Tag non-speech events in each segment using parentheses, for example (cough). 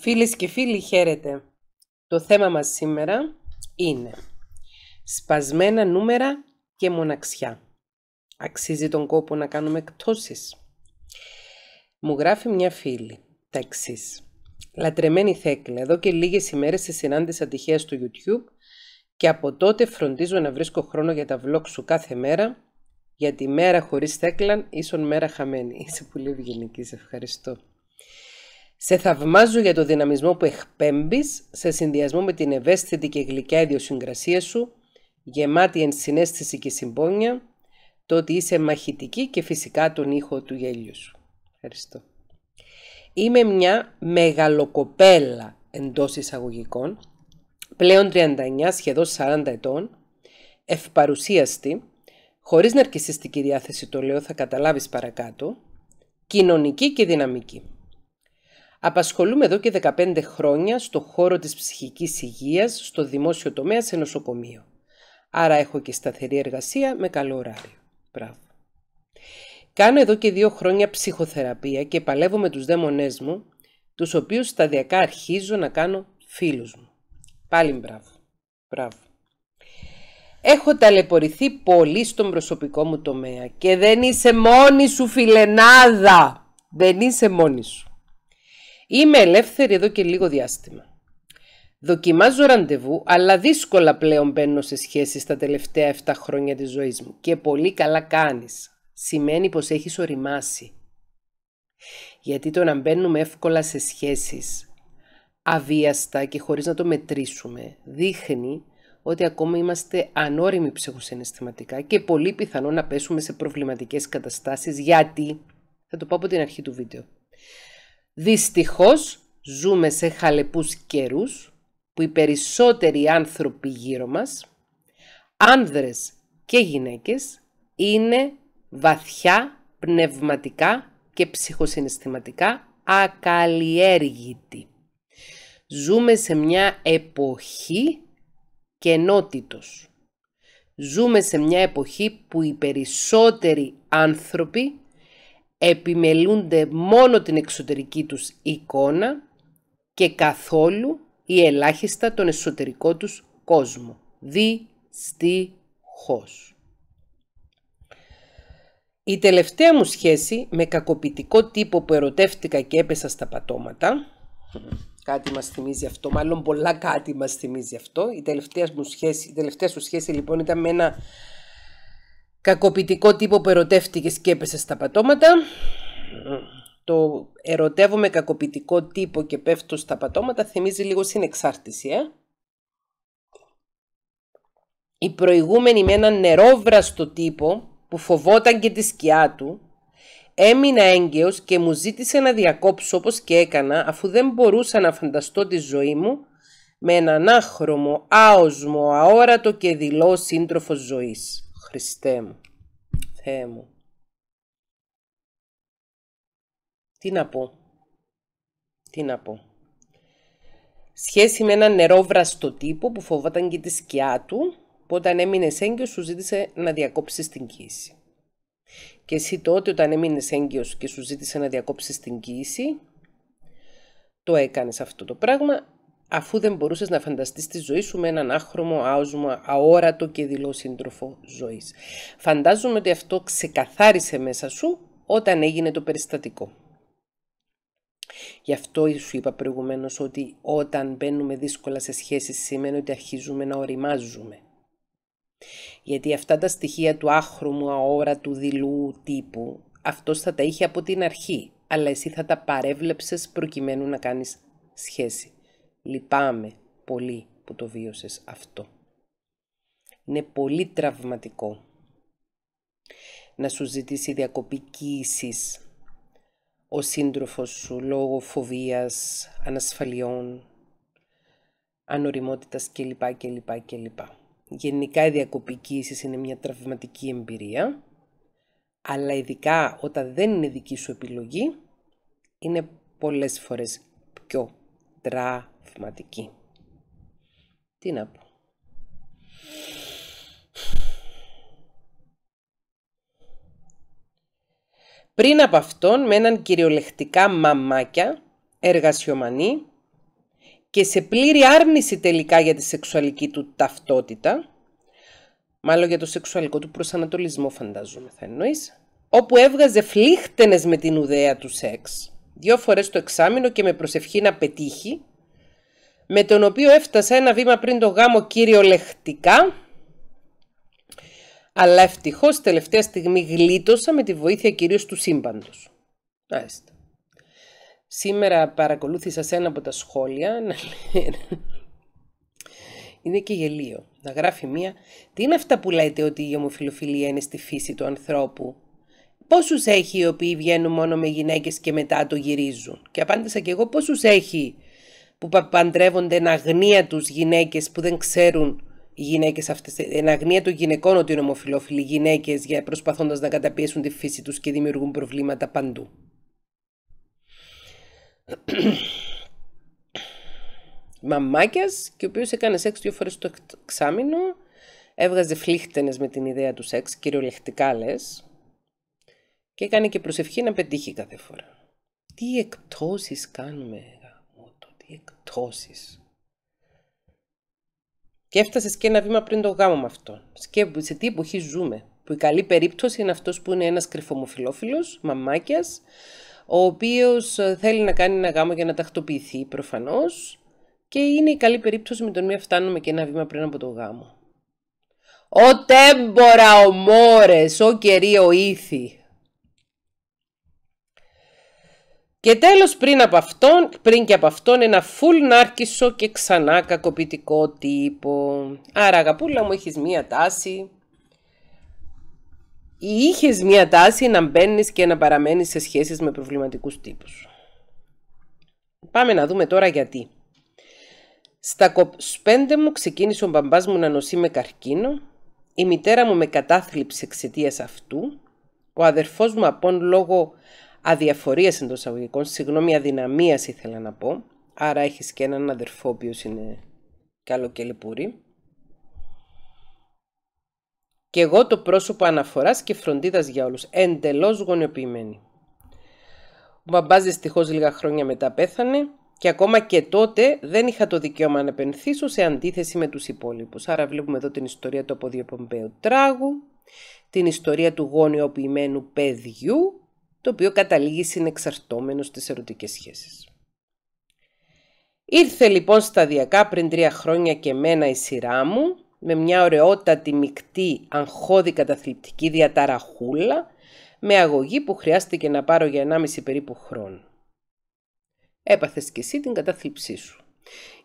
Φίλες και φίλοι, χαίρετε. Το θέμα μας σήμερα είναι σπασμένα νούμερα και μοναξιά. Αξίζει τον κόπο να κάνουμε εκτόσεις. Μου γράφει μια φίλη τα εξής. Λατρεμένη Θέκλα, εδώ και λίγες ημέρες σε συνάντηση τυχαία στο YouTube και από τότε φροντίζω να βρίσκω χρόνο για τα vlog σου κάθε μέρα, γιατί μέρα χωρίς Θέκλα ίσον μέρα χαμένη. Είσαι πολύ ευγενική, σε ευχαριστώ. Σε θαυμάζω για το δυναμισμό που εκπέμπεις σε συνδυασμό με την ευαίσθητη και γλυκιά ιδιοσυγκρασία σου, γεμάτη ενσυναίσθηση και συμπόνια, το ότι είσαι μαχητική και φυσικά τον ήχο του γέλιου σου. Ευχαριστώ. Είμαι μια μεγαλοκοπέλα εντο εισαγωγικών, πλέον 39, σχεδόν 40 ετών, ευπαρουσίαστη, χωρίς ναρκισιστική διάθεση το λέω θα καταλάβεις παρακάτω, κοινωνική και δυναμική. Απασχολούμαι εδώ και 15 χρόνια στο χώρο της ψυχικής υγείας, στο δημόσιο τομέα σε νοσοκομείο. Άρα έχω και σταθερή εργασία με καλό ωράριο. Μπράβο. Κάνω εδώ και δύο χρόνια ψυχοθεραπεία και παλεύω με τους δαίμονές μου, τους οποίους σταδιακά αρχίζω να κάνω φίλους μου. Πάλι μπράβο. Μπράβο. Έχω ταλαιπωρηθεί πολύ στον προσωπικό μου τομέα και δεν είσαι μόνη σου φιλενάδα. Δεν είσαι μόνη σου. Είμαι ελεύθερη εδώ και λίγο διάστημα. Δοκιμάζω ραντεβού, αλλά δύσκολα πλέον μπαίνω σε σχέση στα τελευταία 7 χρόνια της ζωής μου. Και πολύ καλά κάνεις. Σημαίνει πως έχεις οριμάσει. Γιατί το να μπαίνουμε εύκολα σε σχέσεις, αβίαστα και χωρίς να το μετρήσουμε, δείχνει ότι ακόμα είμαστε ανώριμοι ψυχοσυναισθηματικά και πολύ πιθανό να πέσουμε σε προβληματικές καταστάσεις γιατί, θα το πω από την αρχή του βίντεο, Δυστυχώς ζούμε σε χαλεπούς καιρούς που οι περισσότεροι άνθρωποι γύρω μας, άνδρες και γυναίκες, είναι βαθιά πνευματικά και ψυχοσυναισθηματικά ακαλλιέργητοι. Ζούμε σε μια εποχή κενότητος. Ζούμε σε μια εποχή που οι περισσότεροι άνθρωποι επιμελούνται μόνο την εξωτερική τους εικόνα και καθόλου ή ελάχιστα τον εσωτερικό τους κόσμο. Δυστυχώς. Η τελευταία μου σχέση με κακοποιητικό τύπο που ερωτεύτηκα και έπεσα στα πατώματα, κάτι μας θυμίζει αυτό, μάλλον πολλά κάτι μας θυμίζει αυτό, η τελευταία, μου σχέση, η τελευταία σου σχέση λοιπόν ήταν με ένα κακοποιητικό τύπο που ερωτεύτηκες και έπεσες στα πατώματα. Το με κακοποιητικό τύπο και πέφτω στα πατώματα θυμίζει λίγο συνεξάρτηση. Ε? Η προηγούμενη με έναν νερόβραστο τύπο που φοβόταν και τη σκιά του έμεινα έγκαιος και μου ζήτησε να διακόψω όπως και έκανα αφού δεν μπορούσα να φανταστώ τη ζωή μου με έναν άχρωμο, άοσμο, αόρατο και δηλό σύντροφο ζωής. Χριστέ μου, Θεέ μου. Τι να πω, τι να πω. Σχέση με έναν νερόβραστο τύπο που φοβόταν και τη σκιά του, που όταν έμεινε έγκυος σου ζήτησε να διακόψεις την κοίηση. Και εσύ τότε όταν έμεινε έγκυος και σου ζήτησε να διακόψεις την κοίηση, το έκανες αυτό το πράγμα αφού δεν μπορούσες να φανταστείς τη ζωή σου με έναν άχρωμο, άοσμο, αόρατο και δηλό σύντροφο ζωής. Φαντάζομαι ότι αυτό ξεκαθάρισε μέσα σου όταν έγινε το περιστατικό. Γι' αυτό σου είπα προηγουμένως ότι όταν μπαίνουμε δύσκολα σε σχέσεις σημαίνει ότι αρχίζουμε να οριμάζουμε. Γιατί αυτά τα στοιχεία του άχρωμου, αόρατου, δειλού τύπου, αυτός θα τα είχε από την αρχή, αλλά εσύ θα τα παρέβλεψες προκειμένου να κάνεις σχέση. Λυπάμαι πολύ που το βίωσες αυτό. Είναι πολύ τραυματικό να σου ζητήσει διακοπή κοίησης ο σύντροφος σου λόγω φοβίας, ανασφαλιών, ανοριμότητας κλπ. κλπ, κλπ. Γενικά η διακοπή κοίησης είναι μια τραυματική εμπειρία, αλλά ειδικά όταν δεν είναι δική σου επιλογή, είναι πολλές φορές πιο τραυματική τι να πω. Πριν από αυτόν με έναν κυριολεκτικά μαμάκια, εργασιομανή και σε πλήρη άρνηση τελικά για τη σεξουαλική του ταυτότητα, μάλλον για το σεξουαλικό του προσανατολισμό φαντάζομαι θα εννοείς, όπου έβγαζε φλίχτενες με την ουδέα του σεξ, δύο φορές το εξάμεινο και με προσευχή να πετύχει, με τον οποίο έφτασα ένα βήμα πριν το γάμο κυριολεκτικά, αλλά ευτυχώς τελευταία στιγμή γλίτωσα με τη βοήθεια κυρίως του σύμπαντος. Άιστα. Σήμερα παρακολούθησα σε ένα από τα σχόλια Είναι και γελίο να γράφει μία «Τι είναι αυτά που λέτε ότι η ομοφιλοφιλία είναι στη φύση του ανθρώπου» Πόσους έχει οι οποίοι βγαίνουν μόνο με γυναίκες και μετά το γυρίζουν. Και απάντησα και εγώ πόσους έχει που παντρεύονται εν αγνία τους γυναίκες που δεν ξέρουν οι γυναίκες αυτές, εν αγνία των γυναικών ότι είναι ομοφυλόφιλοι για προσπαθώντας να καταπιέσουν τη φύση τους και δημιουργούν προβλήματα παντού. (clears throat) Μαμάκιας, και ο οποίος έκανε σεξ δύο φορές το εξάμεινο, έβγαζε φλίχτενες με την ιδέα του σεξ, κυριολεκτικά λες, και έκανε και προσευχή να πετύχει κάθε φορά. Τι εκτόσεις κάνουμε εκτόσει. Και έφτασες και ένα βήμα πριν το γάμο με αυτό. Σκέφτομαι σε τι εποχή ζούμε. Που η καλή περίπτωση είναι αυτός που είναι ένας κρυφομοφιλόφιλος, μαμάκιας, ο οποίος ε, θέλει να κάνει ένα γάμο για να τακτοποιηθεί προφανώς. Και είναι η καλή περίπτωση με τον οποίο φτάνουμε και ένα βήμα πριν από το γάμο. Ο τέμπορα μόρες, ο ο ήθη. Και τέλος πριν, από αυτόν, πριν και από αυτόν ένα φουλ νάρκισο και ξανά κακοποιητικό τύπο. Άρα αγαπούλα μου έχεις μία τάση ή είχες μία τάση να μπαίνεις και να παραμένεις σε σχέσεις με προβληματικούς τύπους. Πάμε να δούμε τώρα γιατί. Στα κοπέντε μου ξεκίνησε ο μπαμπάς μου να νοσεί με καρκίνο, η μητέρα μου με κατάθλιψε εξαιτίας αυτού, ο αδερφός μου απόν λόγω αδιαφορία εντό αγωγικών, συγγνώμη αδυναμίας ήθελα να πω, άρα έχεις και έναν αδερφό ο είναι καλό και λιπούρι. Και εγώ το πρόσωπο αναφοράς και φροντίδας για όλους, εντελώς γονιοποιημένη. Ο μπαμπάς δυστυχώς λίγα χρόνια μετά πέθανε και ακόμα και τότε δεν είχα το δικαίωμα να επενθύσω σε αντίθεση με τους υπόλοιπους. Άρα βλέπουμε εδώ την ιστορία του αποδιοπομπαίου τράγου, την ιστορία του γόνιοποιημένου παιδιού το οποίο καταλήγει συνεξαρτώμενος στις ερωτικές σχέσεις. Ήρθε λοιπόν σταδιακά πριν τρία χρόνια και μένα η σειρά μου, με μια ωραιότατη μεικτή αγχώδη καταθλιπτική διαταραχούλα, με αγωγή που χρειάστηκε να πάρω για 1,5 περίπου χρόνο. Έπαθες κι εσύ την κατάθλιψή σου.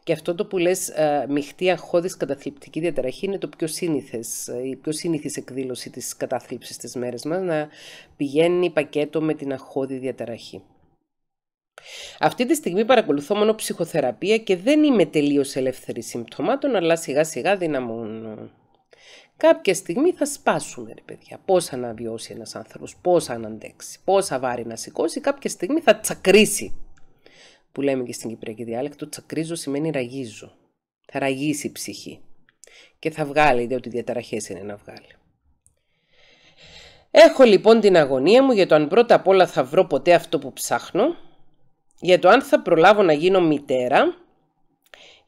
Και αυτό το που λες ε, μειχτή καταθλιπτική διαταραχή είναι το πιο σύνηθες, ε, η πιο σύνηθε εκδήλωση της κατάθλιψης στι μέρες μας, να πηγαίνει πακέτο με την αγχώδη διαταραχή. Αυτή τη στιγμή παρακολουθώ μόνο ψυχοθεραπεία και δεν είμαι τελείως ελεύθερη συμπτωμάτων, αλλά σιγά σιγά δυναμώνω. Κάποια στιγμή θα σπάσουμε, ρε παιδιά. Πόσα να βιώσει ένας άνθρωπος, πόσα να αντέξει, πόσα βάρη να σηκώσει, κάποια στιγμή θα τσακρίσει που λέμε και στην Κυπριακή διάλεκτο, τσακρίζω σημαίνει ραγίζω. Θα ραγίσει η ψυχή και θα βγάλει, διότι διαταραχές είναι να βγάλει. Έχω λοιπόν την αγωνία μου για το αν πρώτα απ' όλα θα βρω ποτέ αυτό που ψάχνω, για το αν θα προλάβω να γίνω μητέρα,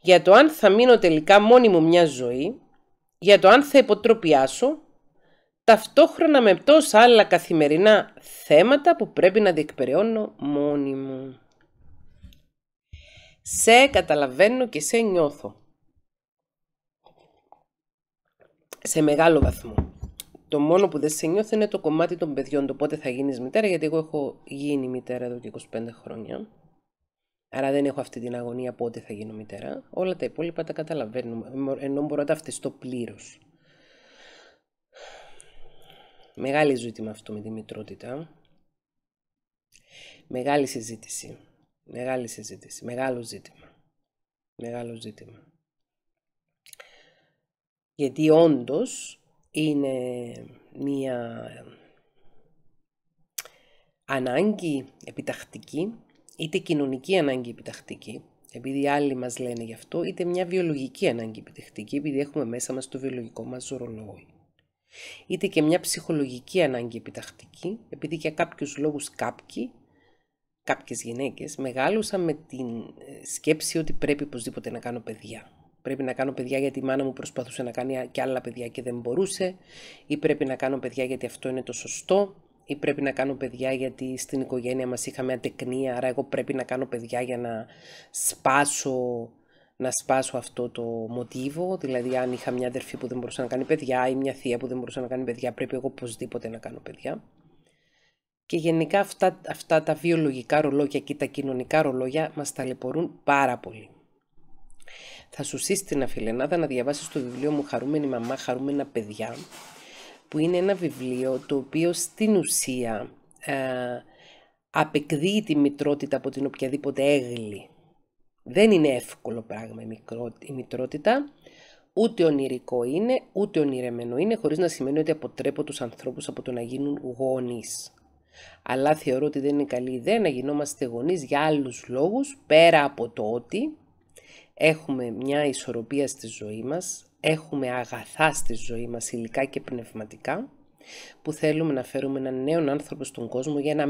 για το αν θα μείνω τελικά μόνη μου μια ζωή, για το αν θα υποτροπιάσω, ταυτόχρονα με τόσα άλλα καθημερινά θέματα που πρέπει να διεκπεραιώνω μόνη μου. Σε καταλαβαίνω και σε νιώθω. Σε μεγάλο βαθμό. Το μόνο που δεν σε νιώθω είναι το κομμάτι των παιδιών, το πότε θα γίνεις μητέρα, γιατί εγώ έχω γίνει μητέρα εδώ και 25 χρόνια. Άρα δεν έχω αυτή την αγωνία πότε θα γίνω μητέρα. Όλα τα υπόλοιπα τα καταλαβαίνω, ενώ μπορώ να τα αυτιστώ πλήρως. Μεγάλη ζήτημα αυτό με τη μητρότητα. Μεγάλη συζήτηση. Μεγάλη συζήτηση, μεγάλο ζήτημα. Μεγάλο ζήτημα. Γιατί όντως είναι μία ανάγκη επιτακτική, είτε κοινωνική ανάγκη επιτακτική, επειδή άλλοι μας λένε γι' αυτό, είτε μια βιολογική ανάγκη επιτακτική, επειδή έχουμε μέσα μας το βιολογικό μας ορολόγιο. Είτε και μια ψυχολογική ανάγκη επιτακτική, επειδή για κάποιους λόγους κάποιοι κάποιες γυναίκες μεγάλωσα με την ε, σκέψη ότι πρέπει οπωσδήποτε να κάνω παιδιά. Πρέπει να κάνω παιδιά γιατί η μάνα μου προσπαθούσε να κάνει και άλλα παιδιά και δεν μπορούσε ή πρέπει να κάνω παιδιά γιατί αυτό είναι το σωστό ή πρέπει να κάνω παιδιά γιατί στην οικογένεια μας είχαμε ατεκνία, άρα εγώ πρέπει να κάνω παιδιά για να σπάσω, να σπάσω αυτό το μοτίβο, δηλαδή αν είχα μια αδερφή που δεν μπορούσε να κάνει παιδιά ή μια θεία που δεν μπορούσε να κάνει παιδιά, πρέπει εγώ οπωσδήποτε να κάνω παιδιά. Και γενικά αυτά, αυτά τα βιολογικά ρολόγια και τα κοινωνικά ρολόγια μας ταλαιπωρούν πάρα πολύ. Θα σου σύστηνα φιλενάδα να διαβάσεις το βιβλίο μου «Χαρούμενη μαμά, χαρούμενα παιδιά» που είναι ένα βιβλίο το οποίο στην ουσία ε, απεκδίει τη μητρότητα από την οποιαδήποτε έγκλη. Δεν είναι εύκολο πράγμα η μητρότητα, ούτε ονειρικό είναι, ούτε ονειρεμένο είναι, χωρίς να σημαίνει ότι αποτρέπω τους ανθρώπους από το να γίνουν γονείς αλλά θεωρώ ότι δεν είναι καλή ιδέα να γινόμαστε γονείς για άλλους λόγους, πέρα από το ότι έχουμε μια ισορροπία στη ζωή μας, έχουμε αγαθά στη ζωή μας, υλικά και πνευματικά, που θέλουμε να φέρουμε έναν νέο άνθρωπο στον κόσμο για να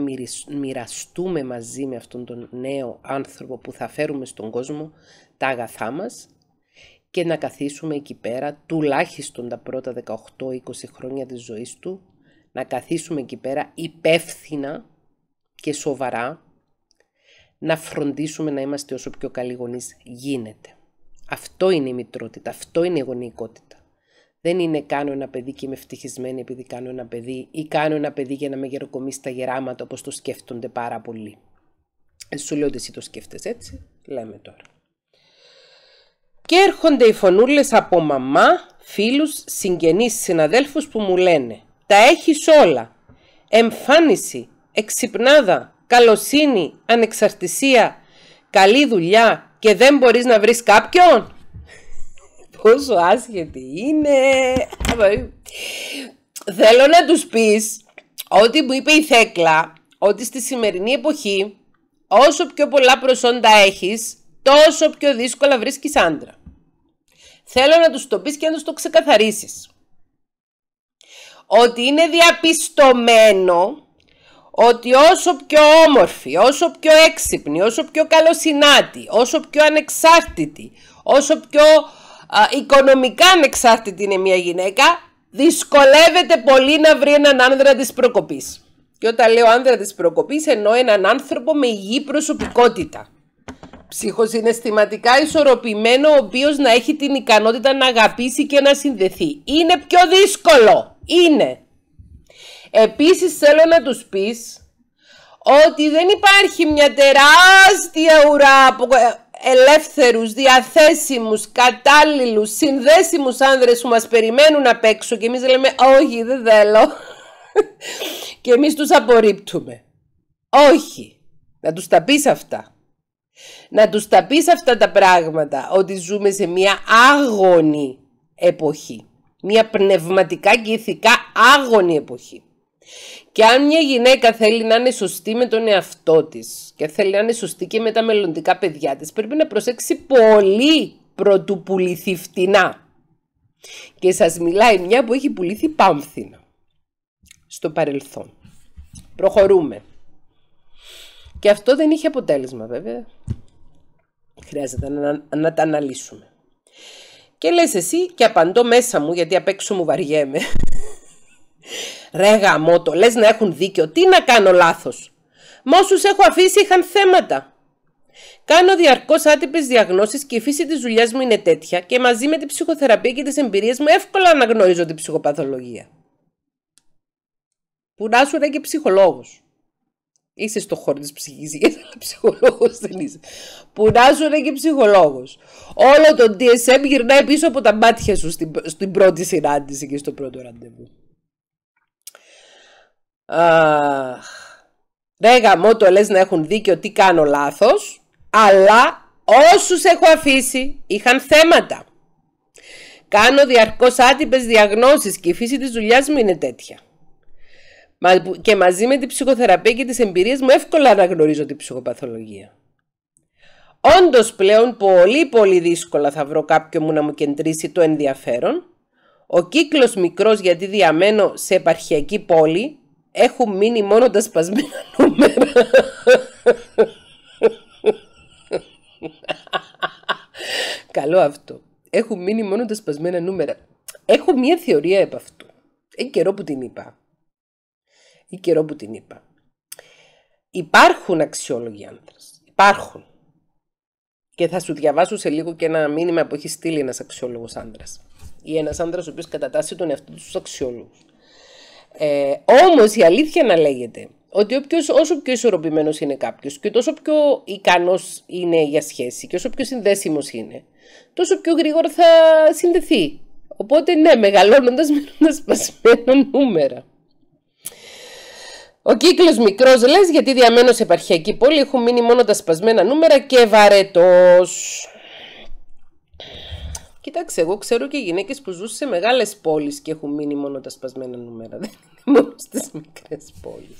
μοιραστούμε μαζί με αυτόν τον νέο άνθρωπο που θα φέρουμε στον κόσμο τα αγαθά μας και να καθίσουμε εκεί πέρα τουλάχιστον τα πρώτα 18-20 χρόνια της ζωής του να καθίσουμε εκεί πέρα υπεύθυνα και σοβαρά, να φροντίσουμε να είμαστε όσο πιο καλοί γονείς γίνεται. Αυτό είναι η μητρότητα, αυτό είναι η γονεϊκότητα. Δεν είναι κάνω ένα παιδί και είμαι ευτυχισμένη επειδή κάνω ένα παιδί ή κάνω ένα παιδί για να με γεροκομίσει τα γεράματα όπως το σκέφτονται πάρα πολύ. Ε, σου λέω ότι εσύ το σκέφτεσαι έτσι, λέμε τώρα. Και έρχονται οι φωνούλες από μαμά, φίλους, συγγενείς, συναδέλφους που μου λένε τα έχεις όλα. Εμφάνιση, εξυπνάδα, καλοσύνη, ανεξαρτησία, καλή δουλειά και δεν μπορείς να βρεις κάποιον. (laughs) Πόσο άσχετη είναι. Θέλω να τους πεις ότι μου είπε η Θέκλα ότι στη σημερινή εποχή όσο πιο πολλά προσόντα έχεις, τόσο πιο δύσκολα βρίσκεις άντρα. Θέλω να τους το πεις και να τους το ξεκαθαρίσεις ότι είναι διαπιστωμένο ότι όσο πιο όμορφη, όσο πιο έξυπνη, όσο πιο καλοσυνάτη, όσο πιο ανεξάρτητη, όσο πιο οικονομικά ανεξάρτητη είναι μια γυναίκα, δυσκολεύεται πολύ να βρει έναν άνδρα της προκοπής. Και όταν λέω άνδρα της προκοπής εννοώ έναν άνθρωπο με υγιή προσωπικότητα. Ψυχοσυναισθηματικά ισορροπημένο ο οποίος να έχει την ικανότητα να αγαπήσει και να συνδεθεί. Είναι πιο δύσκολο είναι. Επίσης θέλω να τους πεις ότι δεν υπάρχει μια τεράστια ουρά από ε, ελεύθερους, διαθέσιμους, κατάλληλους, συνδέσιμους άνδρες που μας περιμένουν απ' έξω και εμείς λέμε όχι δεν θέλω (laughs) και εμείς τους απορρίπτουμε. Όχι, να τους τα πεις αυτά. Να τους τα πεις αυτά τα πράγματα ότι ζούμε σε μια άγωνη εποχή. Μια πνευματικά και ηθικά άγωνη εποχή. Και αν μια γυναίκα θέλει να είναι σωστή με τον εαυτό της και θέλει να είναι σωστή και με τα μελλοντικά παιδιά της, πρέπει να προσέξει πολύ πρωτού πουληθεί φτηνά. Και σας μιλάει μια που έχει πουληθεί πάμφθηνα στο παρελθόν. Προχωρούμε. Και αυτό δεν είχε αποτέλεσμα βέβαια. Χρειάζεται να, να, να τα αναλύσουμε. Και λες εσύ και απαντώ μέσα μου γιατί απ' έξω μου βαριέμαι. Ρε το λες να έχουν δίκιο, τι να κάνω λάθος. Μα έχω αφήσει είχαν θέματα. Κάνω διαρκώς άτυπες διαγνώσεις και η φύση της δουλειάς μου είναι τέτοια και μαζί με την ψυχοθεραπεία και τις εμπειρίες μου εύκολα αναγνωρίζω την ψυχοπαθολογία. Που να σου ρε και ψυχολόγος. Είσαι στο χώρο της ψυχικής υγεία, αλλά ψυχολόγος δεν είσαι. Πουνάζουν και ψυχολόγος. Όλο το DSM γυρνάει πίσω από τα μάτια σου στην, στην πρώτη συνάντηση και στο πρώτο ραντεβού. Αχ. Ρε το λες να έχουν δίκιο τι κάνω λάθος Αλλά όσους έχω αφήσει είχαν θέματα Κάνω διαρκώς άτυπες διαγνώσεις και η φύση της δουλειάς μου είναι τέτοια και μαζί με την ψυχοθεραπεία και τις εμπειρίες μου εύκολα αναγνωρίζω την ψυχοπαθολογία. Όντως πλέον πολύ πολύ δύσκολα θα βρω κάποιον μου να μου κεντρήσει το ενδιαφέρον. Ο κύκλος μικρός γιατί διαμένω σε επαρχιακή πόλη έχουν μείνει μόνο τα σπασμένα νούμερα. Καλό αυτό. Έχουν μείνει μόνο τα σπασμένα νούμερα. Έχω μία θεωρία επ' αυτού. Έχει καιρό που την είπα καιρό που την είπα. Υπάρχουν αξιόλογοι άντρε. Υπάρχουν. Και θα σου διαβάσω σε λίγο και ένα μήνυμα που έχει στείλει ένας αξιόλογος άντρας. Ή ένας άντρας ο οποίος κατατάσσει τον εαυτό του στους αξιόλογους. Ε, Όμως η αλήθεια να λέγεται ότι όποιος, όσο πιο ισορροπημένος είναι κάποιος και τόσο πιο ικανός είναι για σχέση και όσο πιο συνδέσιμος είναι, τόσο πιο γρήγορα θα συνδεθεί. Οπότε ναι, μεγαλώνοντας, ένα σπασμένο νούμερα. Ο κύκλος μικρός λες, γιατί διαμένω σε επαρχιακή πόλη, έχουν μείνει μόνο τα σπασμένα νούμερα και βαρετός. Κοιτάξτε, εγώ ξέρω και γυναίκες που ζουν σε μεγάλες πόλεις και έχουν μείνει μόνο τα σπασμένα νούμερα. (laughs) Δεν είναι μόνο στις μικρές πόλεις.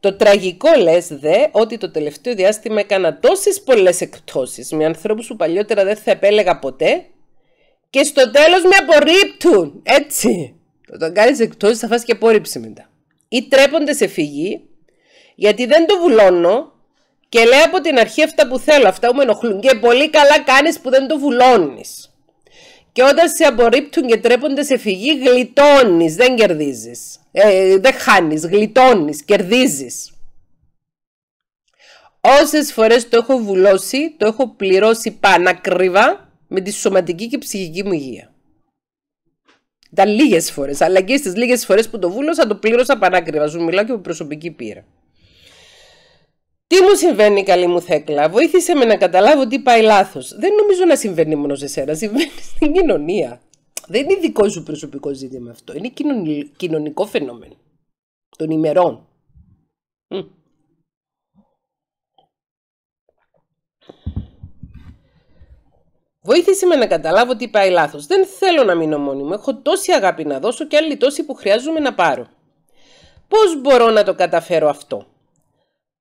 Το τραγικό λες δε ότι το τελευταίο διάστημα έκανα τόσες πολλές εκτόσει με ανθρώπους που παλιότερα δεν θα επέλεγα ποτέ και στο τέλος με απορρίπτουν. Έτσι. Όταν κάνεις εκτόσει θα φας και απόρριψη μετά ή τρέπονται σε φυγή γιατί δεν το βουλώνω και λέω από την αρχή αυτά που θέλω, αυτά που με ενοχλούν και πολύ καλά κάνεις που δεν το βουλώνεις. Και όταν σε απορρίπτουν και τρέπονται σε φυγή γλιτώνεις, δεν κερδίζεις, ε, δεν χάνεις, γλιτώνεις, κερδίζεις. Όσες φορές το έχω βουλώσει, το έχω πληρώσει πανακριβά με τη σωματική και ψυχική μου υγεία. Ήταν λίγες φορές. Αλλά και στις λίγες φορές που το βούλωσα, το πλήρωσα παράκριβα. Σου μιλάω και από προσωπική πείρα. Τι μου συμβαίνει, καλή μου Θέκλα. Βοήθησε με να καταλάβω τι πάει λάθος. Δεν νομίζω να συμβαίνει μόνο σε σένα. Συμβαίνει στην κοινωνία. Δεν είναι δικό σου προσωπικό ζήτημα αυτό. Είναι κοινωνικό φαινόμενο των ημερών. Βοήθησε με να καταλάβω τι πάει λάθος. Δεν θέλω να μείνω μόνη μου. Έχω τόση αγάπη να δώσω και άλλη τόση που χρειάζομαι να πάρω. Πώς μπορώ να το καταφέρω αυτό.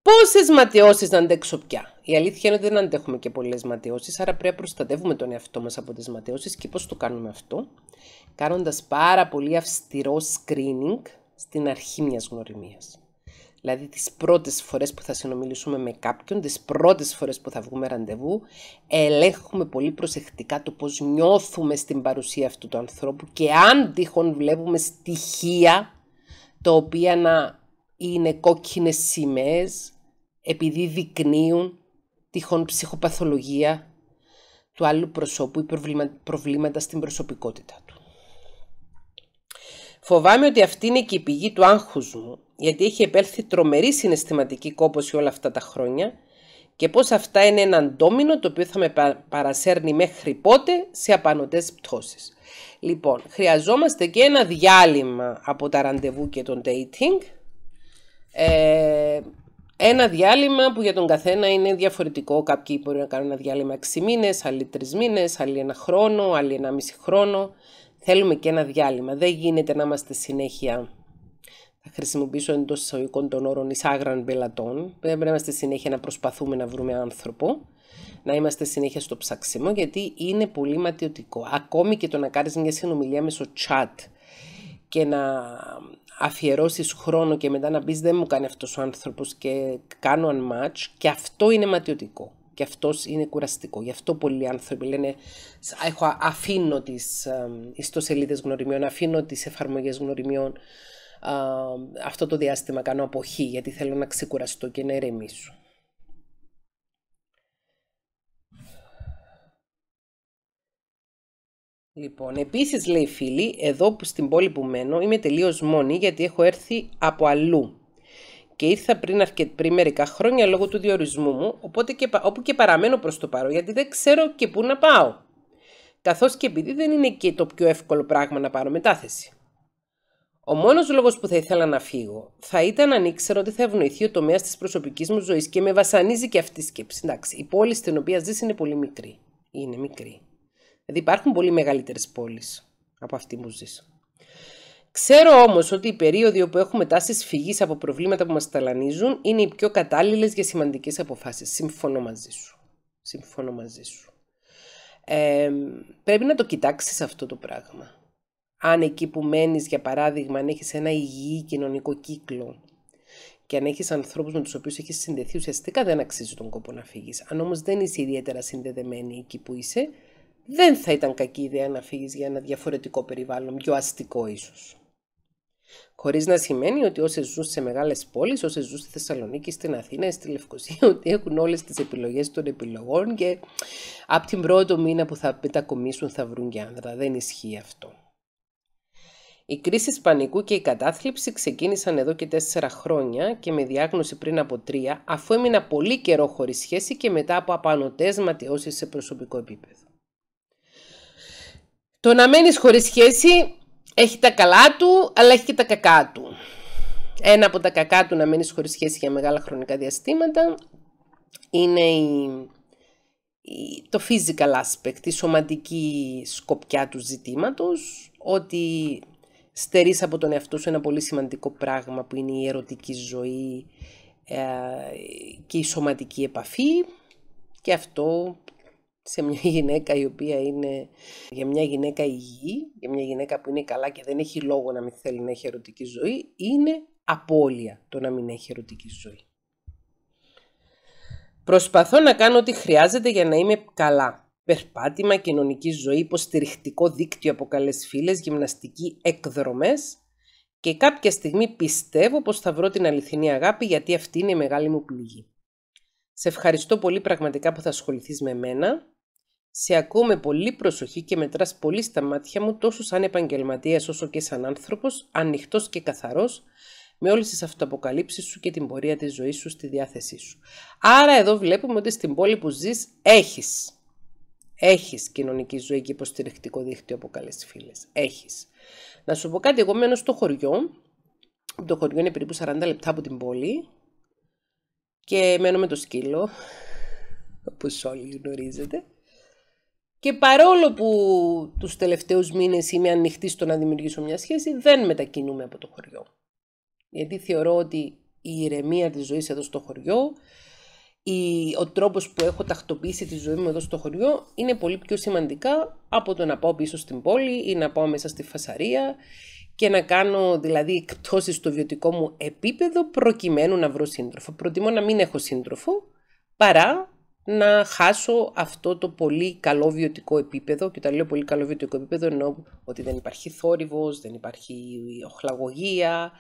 Πόσες ματαιώσεις να αντέξω πια. Η αλήθεια είναι ότι δεν αντέχουμε και πολλές ματαιώσεις, άρα πρέπει να προστατεύουμε τον εαυτό μας από τις ματαιώσεις. Και πώς το κάνουμε αυτό, κάνοντας πάρα πολύ αυστηρό screening στην αρχή μιας γνωριμίας δηλαδή τις πρώτες φορές που θα συνομιλήσουμε με κάποιον, τις πρώτες φορές που θα βγούμε ραντεβού, ελέγχουμε πολύ προσεκτικά το πώς νιώθουμε στην παρουσία αυτού του ανθρώπου και αν τυχόν βλέπουμε στοιχεία τα οποία να είναι κόκκινες σημαίες επειδή δεικνύουν τυχόν ψυχοπαθολογία του άλλου προσώπου ή προβλήματα στην προσωπικότητα του. Φοβάμαι ότι αυτή είναι και η πηγή του άγχους μου γιατί έχει επέλθει τρομερή συναισθηματική κόπωση όλα αυτά τα χρόνια και πώς αυτά είναι ένα ντόμινο το οποίο θα με παρασέρνει μέχρι πότε σε απανωτές πτώσεις. Λοιπόν, χρειαζόμαστε και ένα διάλειμμα από τα ραντεβού και τον dating. Ε, ένα διάλειμμα που για τον καθένα είναι διαφορετικό. Κάποιοι μπορεί να κάνουν ένα διάλειμμα 6 μήνες, άλλοι 3 μήνες, άλλοι ένα χρόνο, άλλοι 1,5 χρόνο. Θέλουμε και ένα διάλειμμα. Δεν γίνεται να είμαστε συνέχεια θα χρησιμοποιήσω εντός εισαγωγικών των όρων εισάγραν πελατών. πρέπει να είμαστε συνέχεια να προσπαθούμε να βρούμε άνθρωπο, να είμαστε συνέχεια στο ψαξιμό, γιατί είναι πολύ ματιωτικό. Ακόμη και το να κάνεις μια συνομιλία μέσω chat και να αφιερώσεις χρόνο και μετά να πεις Δεν μου κάνει αυτός ο άνθρωπος και κάνω unmatch. match, και αυτό είναι ματιωτικό. Και αυτός είναι κουραστικό. Γι' αυτό πολλοί άνθρωποι λένε: Έχω αφήνω τις ιστοσελίδες γνωριμιών, αφήνω τις εφαρμογές γνωριμιών αυτό το διάστημα κάνω αποχή γιατί θέλω να ξεκουραστώ και να ηρεμήσω. Λοιπόν, επίσης λέει φίλη, εδώ που στην πόλη που μένω είμαι τελείως μόνη γιατί έχω έρθει από αλλού. Και ήρθα πριν, αρκε... πριν μερικά χρόνια λόγω του διορισμού μου, οπότε και... όπου και παραμένω προς το παρόν, γιατί δεν ξέρω και πού να πάω. Καθώς και επειδή δεν είναι και το πιο εύκολο πράγμα να πάρω μετάθεση. Ο μόνος λόγος που θα ήθελα να φύγω θα ήταν αν ήξερα ότι θα ευνοηθεί ο τομέας της προσωπικής μου ζωής και με βασανίζει και αυτή η σκέψη. Εντάξει, η πόλη στην οποία ζεις είναι πολύ μικρή. Είναι μικρή. Δηλαδή υπάρχουν πολύ μεγαλύτερες πόλεις από αυτή που ζεις. Ξέρω όμως ότι οι περίοδοι όπου έχουμε τάσεις φυγής από προβλήματα που μας ταλανίζουν είναι οι πιο κατάλληλες για σημαντικές αποφάσεις. Συμφωνώ μαζί σου. Συμφωνώ μαζί σου. Ε, πρέπει να το κοιτάξεις αυτό το πράγμα αν εκεί που μένεις για παράδειγμα αν έχεις ένα υγιή κοινωνικό κύκλο και αν έχεις ανθρώπους με τους οποίους έχεις συνδεθεί, ουσιαστικά δεν αξίζει τον κόπο να φύγεις. Αν όμως δεν είσαι ιδιαίτερα συνδεδεμένη εκεί που είσαι, δεν θα ήταν κακή ιδέα να φύγεις για ένα διαφορετικό περιβάλλον, πιο αστικό ίσως. Χωρίς να σημαίνει ότι όσες ζουν σε μεγάλες πόλεις, όσες ζουν στη Θεσσαλονίκη, στην Αθήνα, στη Λευκοσία, ότι έχουν όλες τις επιλογές των επιλογών και από την πρώτο μήνα που θα μετακομίσουν θα βρουν και άνδρα. Δεν ισχύει αυτό. Οι κρίση πανικού και η κατάθλιψη ξεκίνησαν εδώ και τέσσερα χρόνια και με διάγνωση πριν από τρία, αφού έμεινα πολύ καιρό χωρίς σχέση και μετά από απανοτέ ματαιώσει σε προσωπικό επίπεδο. Το να μένεις χωρίς σχέση έχει τα καλά του, αλλά έχει και τα κακά του. Ένα από τα κακά του να μένεις χωρίς σχέση για μεγάλα χρονικά διαστήματα είναι το physical aspect, η σωματική σκοπιά του ζητήματος, ότι στερείς από τον εαυτό σου ένα πολύ σημαντικό πράγμα που είναι η ερωτική ζωή ε, και η σωματική επαφή και αυτό σε μια γυναίκα η οποία είναι για μια γυναίκα υγιή, για μια γυναίκα που είναι καλά και δεν έχει λόγο να μην θέλει να έχει ερωτική ζωή, είναι απώλεια το να μην έχει ερωτική ζωή. Προσπαθώ να κάνω ό,τι χρειάζεται για να είμαι καλά περπάτημα, κοινωνική ζωή, υποστηριχτικό δίκτυο από καλές φίλες, γυμναστική, εκδρομές και κάποια στιγμή πιστεύω πως θα βρω την αληθινή αγάπη γιατί αυτή είναι η μεγάλη μου πληγή. Σε ευχαριστώ πολύ πραγματικά που θα ασχοληθείς με μένα. Σε ακούω με πολύ προσοχή και μετράς πολύ στα μάτια μου τόσο σαν επαγγελματίας όσο και σαν άνθρωπος, ανοιχτός και καθαρός, με όλες τις αυτοαποκαλύψεις σου και την πορεία της ζωής σου στη διάθεσή σου. Άρα εδώ βλέπουμε ότι στην πόλη που ζεις έχεις Έχεις κοινωνική ζωή και υποστηρικτικό δίκτυο από καλές φίλες. Έχεις. Να σου πω κάτι, εγώ μένω στο χωριό. Το χωριό είναι περίπου 40 λεπτά από την πόλη. Και μένω με το σκύλο, όπως όλοι γνωρίζετε. Και παρόλο που τους τελευταίους μήνες είμαι ανοιχτή στο να δημιουργήσω μια σχέση, δεν μετακινούμε από το χωριό. Γιατί θεωρώ ότι η ηρεμία της ζωής εδώ στο χωριό η, ο τρόπος που έχω τακτοποιήσει τη ζωή μου εδώ στο χωριό είναι πολύ πιο σημαντικά από το να πάω πίσω στην πόλη ή να πάω μέσα στη φασαρία και να κάνω δηλαδή εκπτώσεις στο βιωτικό μου επίπεδο προκειμένου να βρω σύντροφο. Προτιμώ να μην έχω σύντροφο παρά να χάσω αυτό το πολύ καλό βιωτικό επίπεδο και όταν λέω πολύ καλό βιωτικό επίπεδο εννοώ ότι δεν υπάρχει θόρυβος, δεν υπάρχει οχλαγωγία,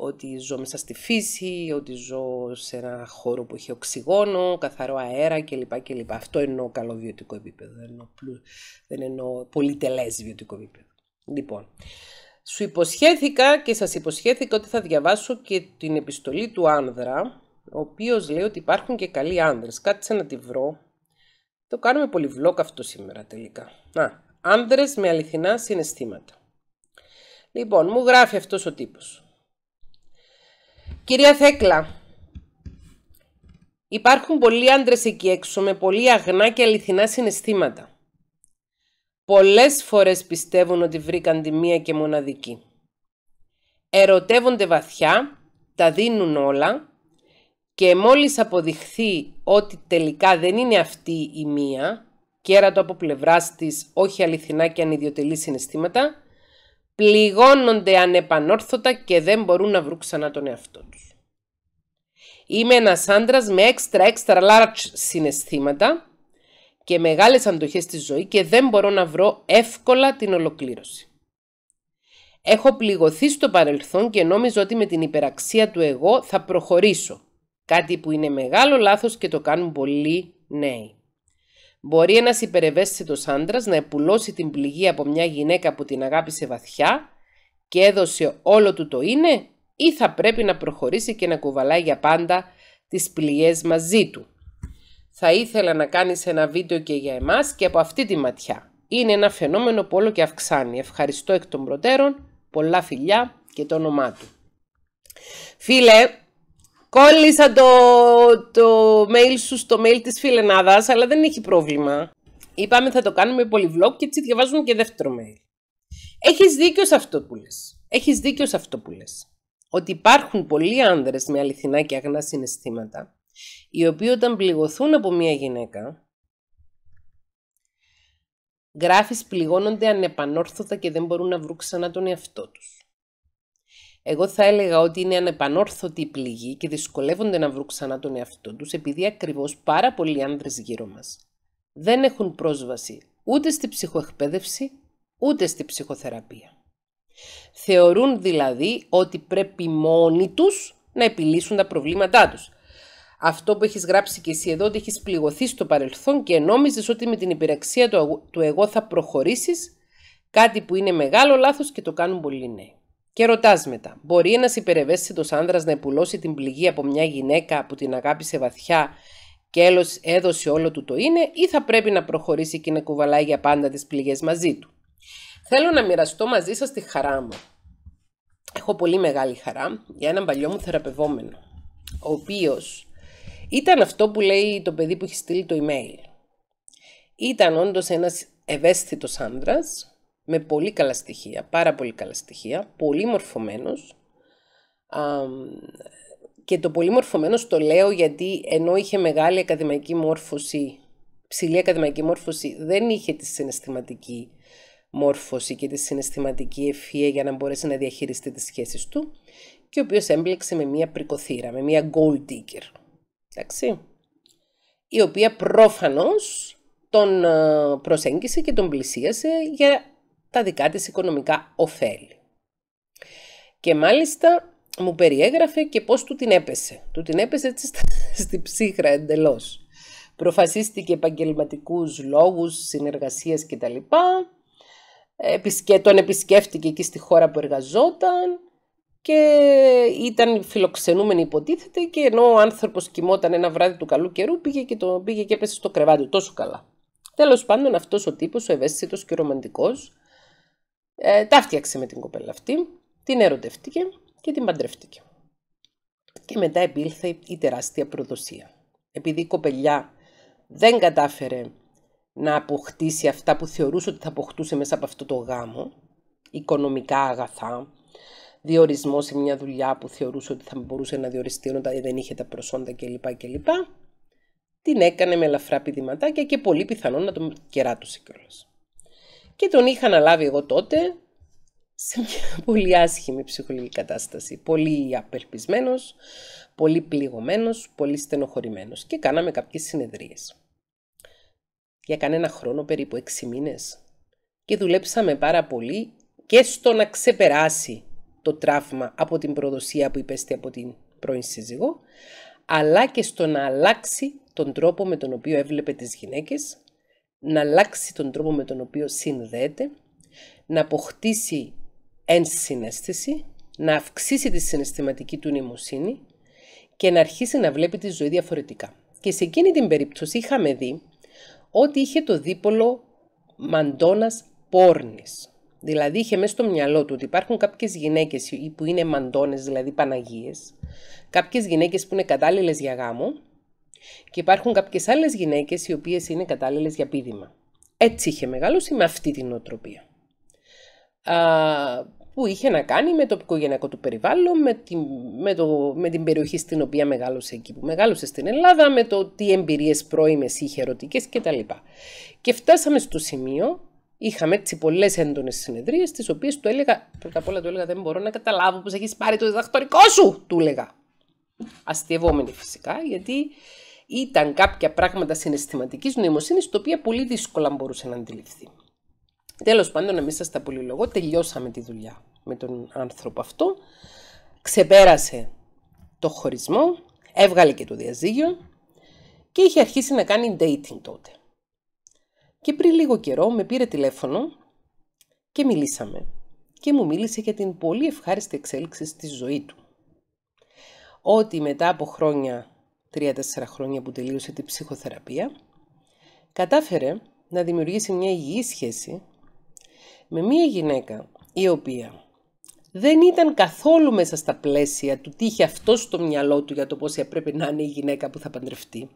ότι ζω μέσα στη φύση, ότι ζω σε ένα χώρο που έχει οξυγόνο, καθαρό αέρα κλπ. κλπ. Αυτό εννοώ καλό βιωτικό επίπεδο, δεν εννοώ, πλου... δεν εννοώ πολυτελές βιωτικό επίπεδο. Λοιπόν, σου υποσχέθηκα και σας υποσχέθηκα ότι θα διαβάσω και την επιστολή του Άνδρα, ο οποίος λέει ότι υπάρχουν και καλοί άνδρες. Κάτσε να τη βρω. Το κάνουμε πολύ βλόκ αυτό σήμερα τελικά. Να, άνδρες με αληθινά συναισθήματα. Λοιπόν, μου γράφει αυτός ο τύπος. Κυρία Θέκλα, υπάρχουν πολλοί άντρες εκεί έξω με πολύ αγνά και αληθινά συναισθήματα. Πολλές φορές πιστεύουν ότι βρήκαν τη μία και μοναδική. Ερωτεύονται βαθιά, τα δίνουν όλα και μόλις αποδειχθεί ότι τελικά δεν είναι αυτή η μία, και έρατο από πλευράς της όχι αληθινά και ανιδιοτελή συναισθήματα, πληγώνονται ανεπανόρθωτα και δεν μπορούν να βρουν ξανά τον εαυτό τους. Είμαι ένας άντρας με έξτρα έξτρα large συναισθήματα και μεγάλες αντοχές στη ζωή και δεν μπορώ να βρω εύκολα την ολοκλήρωση. Έχω πληγωθεί στο παρελθόν και νόμιζω ότι με την υπεραξία του εγώ θα προχωρήσω. Κάτι που είναι μεγάλο λάθος και το κάνουν πολλοί νέοι. Μπορεί ένας υπερευαίσθητος άντρας να επουλώσει την πληγή από μια γυναίκα που την αγάπησε βαθιά και έδωσε όλο του το είναι ή θα πρέπει να προχωρήσει και να κουβαλάει για πάντα τις πληγές μαζί του. Θα ήθελα να κάνεις ένα βίντεο και για εμάς και από αυτή τη ματιά. Είναι ένα φαινόμενο που όλο και αυξάνει. Ευχαριστώ εκ των προτέρων, πολλά φιλιά και το όνομά του. Φίλε, Κόλλησα το, το mail σου στο mail της φιλενάδας, αλλά δεν έχει πρόβλημα. Είπαμε θα το κάνουμε vlog και έτσι διαβάζουμε και δεύτερο mail. Έχεις δίκιο σε αυτό που λες. Έχεις δίκιο σε αυτό που λες. Ότι υπάρχουν πολλοί άνδρες με αληθινά και αγνά συναισθήματα, οι οποίοι όταν πληγωθούν από μια γυναίκα, γράφεις πληγώνονται ανεπανόρθωτα και δεν μπορούν να βρουν ξανά τον εαυτό τους. Εγώ θα έλεγα ότι είναι ανεπανόρθωτη πληγή και δυσκολεύονται να βρουν ξανά τον εαυτό τους επειδή ακριβώς πάρα πολλοί άνδρες γύρω μας δεν έχουν πρόσβαση ούτε στη ψυχοεκπαίδευση ούτε στη ψυχοθεραπεία. Θεωρούν δηλαδή ότι πρέπει μόνοι τους να επιλύσουν τα προβλήματά τους. Αυτό που έχεις γράψει και εσύ εδώ ότι έχεις πληγωθεί στο παρελθόν και νόμιζες ότι με την υπηρεξία του εγώ θα προχωρήσεις κάτι που είναι μεγάλο λάθος και το κάνουν πολλοί νέοι. Και ρωτάς μετά, μπορεί ένας υπερευαίσθητος άνδρας να επουλώσει την πληγή από μια γυναίκα που την αγάπησε βαθιά και έδωσε όλο του το είναι, ή θα πρέπει να προχωρήσει και να κουβαλάει για πάντα τις πληγές μαζί του. Θέλω να μοιραστώ μαζί σας τη χαρά μου. Έχω πολύ μεγάλη χαρά για έναν παλιό μου θεραπευόμενο, ο οποίος ήταν αυτό που λέει το παιδί που έχει στείλει το email. Ήταν όντως ένας ευαίσθητος άνδρας με πολύ καλά στοιχεία, πάρα πολύ καλά στοιχεία, πολύ μορφωμένος. και το πολύ μορφωμένος το λέω γιατί ενώ είχε μεγάλη ακαδημαϊκή μόρφωση, ψηλή ακαδημαϊκή μόρφωση, δεν είχε τη συναισθηματική μόρφωση και τη συναισθηματική ευφύεια για να μπορέσει να διαχειριστεί τις σχέσεις του και ο οποίος έμπλεξε με μία πρικοθύρα, με μία gold digger, η οποία πρόφανως τον ε, προσέγγισε και τον πλησίασε για τα δικά της οικονομικά ωφέλη. Και μάλιστα μου περιέγραφε και πώς του την έπεσε. Του την έπεσε έτσι (laughs) στη ψύχρα εντελώς. Προφασίστηκε επαγγελματικούς λόγους, συνεργασίες κτλ. τον επισκέφτηκε εκεί στη χώρα που εργαζόταν και ήταν φιλοξενούμενη υποτίθεται και ενώ ο άνθρωπος κοιμόταν ένα βράδυ του καλού καιρού πήγε και, το, πήγε και έπεσε στο κρεβάτι τόσο καλά. Τέλος πάντων αυτός ο τύπος, ο ευαίσθητος και ο ρομαντικός, ε, τα φτιάξε με την κοπέλα αυτή, την ερωτεύτηκε και την παντρεύτηκε. Και μετά επήλθε η τεράστια προδοσία. Επειδή η κοπελιά δεν κατάφερε να αποκτήσει αυτά που θεωρούσε ότι θα αποκτούσε μέσα από αυτό το γάμο, οικονομικά αγαθά, διορισμό σε μια δουλειά που θεωρούσε ότι θα μπορούσε να διοριστεί όταν δεν είχε τα προσόντα κλπ. κλπ. Την έκανε με ελαφρά πηδηματάκια και πολύ πιθανόν να τον κεράτωσε κιόλας. Και τον είχα αναλάβει εγώ τότε σε μια (laughs) πολύ άσχημη ψυχολογική κατάσταση. Πολύ απελπισμένος, πολύ πληγωμένος, πολύ στενοχωρημένος. Και κάναμε κάποιες συνεδρίες. Για κανένα χρόνο, περίπου έξι μήνες. Και δουλέψαμε πάρα πολύ και στο να ξεπεράσει το τραύμα από την προδοσία που υπέστη από την πρώην σύζυγο, αλλά και στο να αλλάξει τον τρόπο με τον οποίο έβλεπε τις γυναίκες να αλλάξει τον τρόπο με τον οποίο συνδέεται, να αποκτήσει ενσυναίσθηση, να αυξήσει τη συναισθηματική του νοημοσύνη και να αρχίσει να βλέπει τη ζωή διαφορετικά. Και σε εκείνη την περίπτωση είχαμε δει ότι είχε το δίπολο μαντόνα πόρνης. Δηλαδή είχε μέσα στο μυαλό του ότι υπάρχουν κάποιες γυναίκες που είναι μαντόνε, δηλαδή Παναγίες, κάποιες γυναίκες που είναι κατάλληλες για γάμο και υπάρχουν κάποιες άλλες γυναίκες οι οποίες είναι κατάλληλες για πίδημα. Έτσι είχε μεγαλώσει με αυτή την οτροπία. που είχε να κάνει με το οικογενειακό του περιβάλλον, με την, με, το, με την περιοχή στην οποία μεγάλωσε εκεί που μεγάλωσε στην Ελλάδα, με το τι εμπειρίες πρώιμες είχε ερωτικές κτλ. Και φτάσαμε στο σημείο Είχαμε έτσι πολλές έντονες συνεδρίες, τις οποίες του έλεγα, πρώτα απ' όλα του έλεγα: Δεν μπορώ να καταλάβω πώς έχεις πάρει το διδακτορικό σου, του έλεγα. Αστειευόμενη φυσικά, γιατί ήταν κάποια πράγματα συναισθηματικής νοημοσύνης, τα οποία πολύ δύσκολα μπορούσε να αντιληφθεί. Τέλος πάντων, να μην σας τα πολυλογώ, τελειώσαμε τη δουλειά με τον άνθρωπο αυτό. Ξεπέρασε το χωρισμό, έβγαλε και το διαζύγιο και είχε αρχίσει να κάνει dating τότε. Και πριν λίγο καιρό με πήρε τηλέφωνο και μιλήσαμε. Και μου μίλησε για την πολύ ευχάριστη εξέλιξη στη ζωή του. Ότι μετά από χρόνια 3-4 χρόνια που τελείωσε την ψυχοθεραπεία, κατάφερε να δημιουργήσει μια υγιή σχέση με μια γυναίκα η οποία δεν ήταν καθόλου μέσα στα πλαίσια του τι είχε αυτό στο μυαλό του για το πώς πρέπει να είναι η γυναίκα που θα παντρευτεί.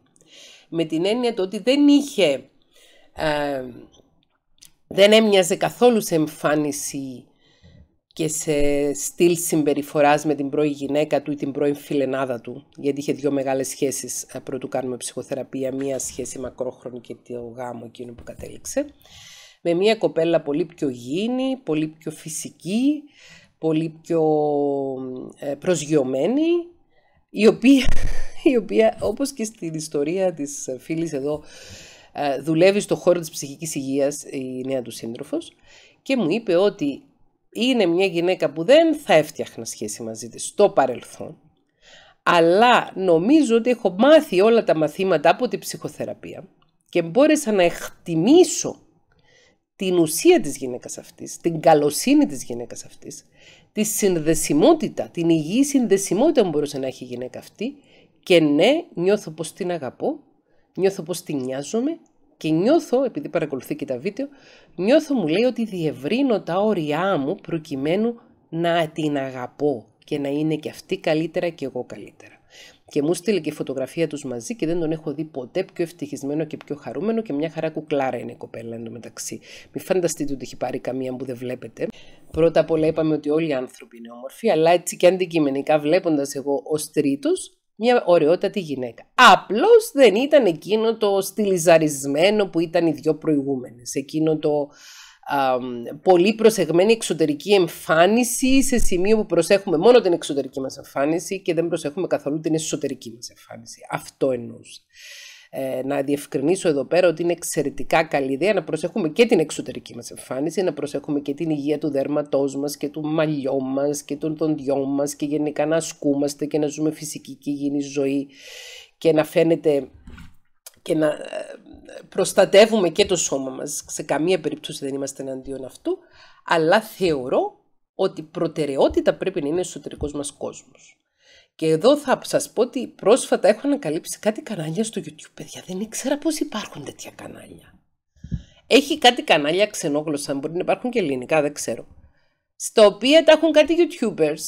Με την έννοια του ότι δεν είχε, ε, δεν έμοιαζε καθόλου σε εμφάνιση και σε στυλ συμπεριφοράς με την πρώην γυναίκα του ή την πρώην φιλενάδα του, γιατί είχε δύο μεγάλες σχέσεις ε, πρωτού κάνουμε ψυχοθεραπεία, μία σχέση μακρόχρονη και το γάμο εκείνο που κατέληξε, με μία κοπέλα πολύ πιο γίνη, πολύ πιο φυσική, πολύ πιο ε, προσγειωμένη, η οποία, (laughs) η οποία όπως και στην ιστορία της φίλης εδώ, ε, δουλεύει στο χώρο της ψυχικής υγείας η νέα του σύντροφος και μου είπε ότι είναι μια γυναίκα που δεν θα έφτιαχνα σχέση μαζί της στο παρελθόν, αλλά νομίζω ότι έχω μάθει όλα τα μαθήματα από την ψυχοθεραπεία και μπόρεσα να εκτιμήσω την ουσία της γυναίκας αυτής, την καλοσύνη της γυναίκας αυτής, τη συνδεσιμότητα, την υγιή συνδεσιμότητα που μπορούσε να έχει η γυναίκα αυτή και ναι, νιώθω πως την αγαπώ, νιώθω πως την νοιάζομαι και νιώθω, επειδή παρακολουθεί και τα βίντεο, νιώθω μου λέει ότι διευρύνω τα όρια μου προκειμένου να την αγαπώ και να είναι και αυτή καλύτερα και εγώ καλύτερα. Και μου στείλε και φωτογραφία τους μαζί και δεν τον έχω δει ποτέ πιο ευτυχισμένο και πιο χαρούμενο και μια χαρά κουκλάρα είναι η κοπέλα εντωμεταξύ. Μη φανταστείτε ότι έχει πάρει καμία που δεν βλέπετε. Πρώτα απ' όλα είπαμε ότι όλοι οι άνθρωποι είναι όμορφοι, αλλά έτσι και αντικειμενικά βλέποντας εγώ ως τρίτος, μια ωραιότατη γυναίκα. Απλώς δεν ήταν εκείνο το στυλιζαρισμένο που ήταν οι δυο προηγούμενες. Εκείνο το πολύ προσεγμένη εξωτερική εμφάνιση σε σημείο που προσέχουμε μόνο την εξωτερική μας εμφάνιση και δεν προσέχουμε καθόλου την εσωτερική μας εμφάνιση. Αυτό εννοούσα. Ε, να διευκρινίσω εδώ πέρα ότι είναι εξαιρετικά καλή ιδέα να προσέχουμε και την εξωτερική μας εμφάνιση, να προσέχουμε και την υγεία του δέρματός μας και του μαλλιό μας και των τοντιών μας και γενικά να ασκούμαστε και να ζούμε φυσική και υγιεινή ζωή και να φαίνεται και να ε, προστατεύουμε και το σώμα μας. Σε καμία περίπτωση δεν είμαστε εναντίον αυτού, αλλά θεωρώ ότι προτεραιότητα πρέπει να είναι ο εσωτερικός μας κόσμος. Και εδώ θα σας πω ότι πρόσφατα έχω ανακαλύψει κάτι κανάλια στο YouTube, παιδιά. Δεν ήξερα πώς υπάρχουν τέτοια κανάλια. Έχει κάτι κανάλια ξενόγλωσσα, μπορεί να υπάρχουν και ελληνικά, δεν ξέρω. Στα οποία τα έχουν κάτι YouTubers,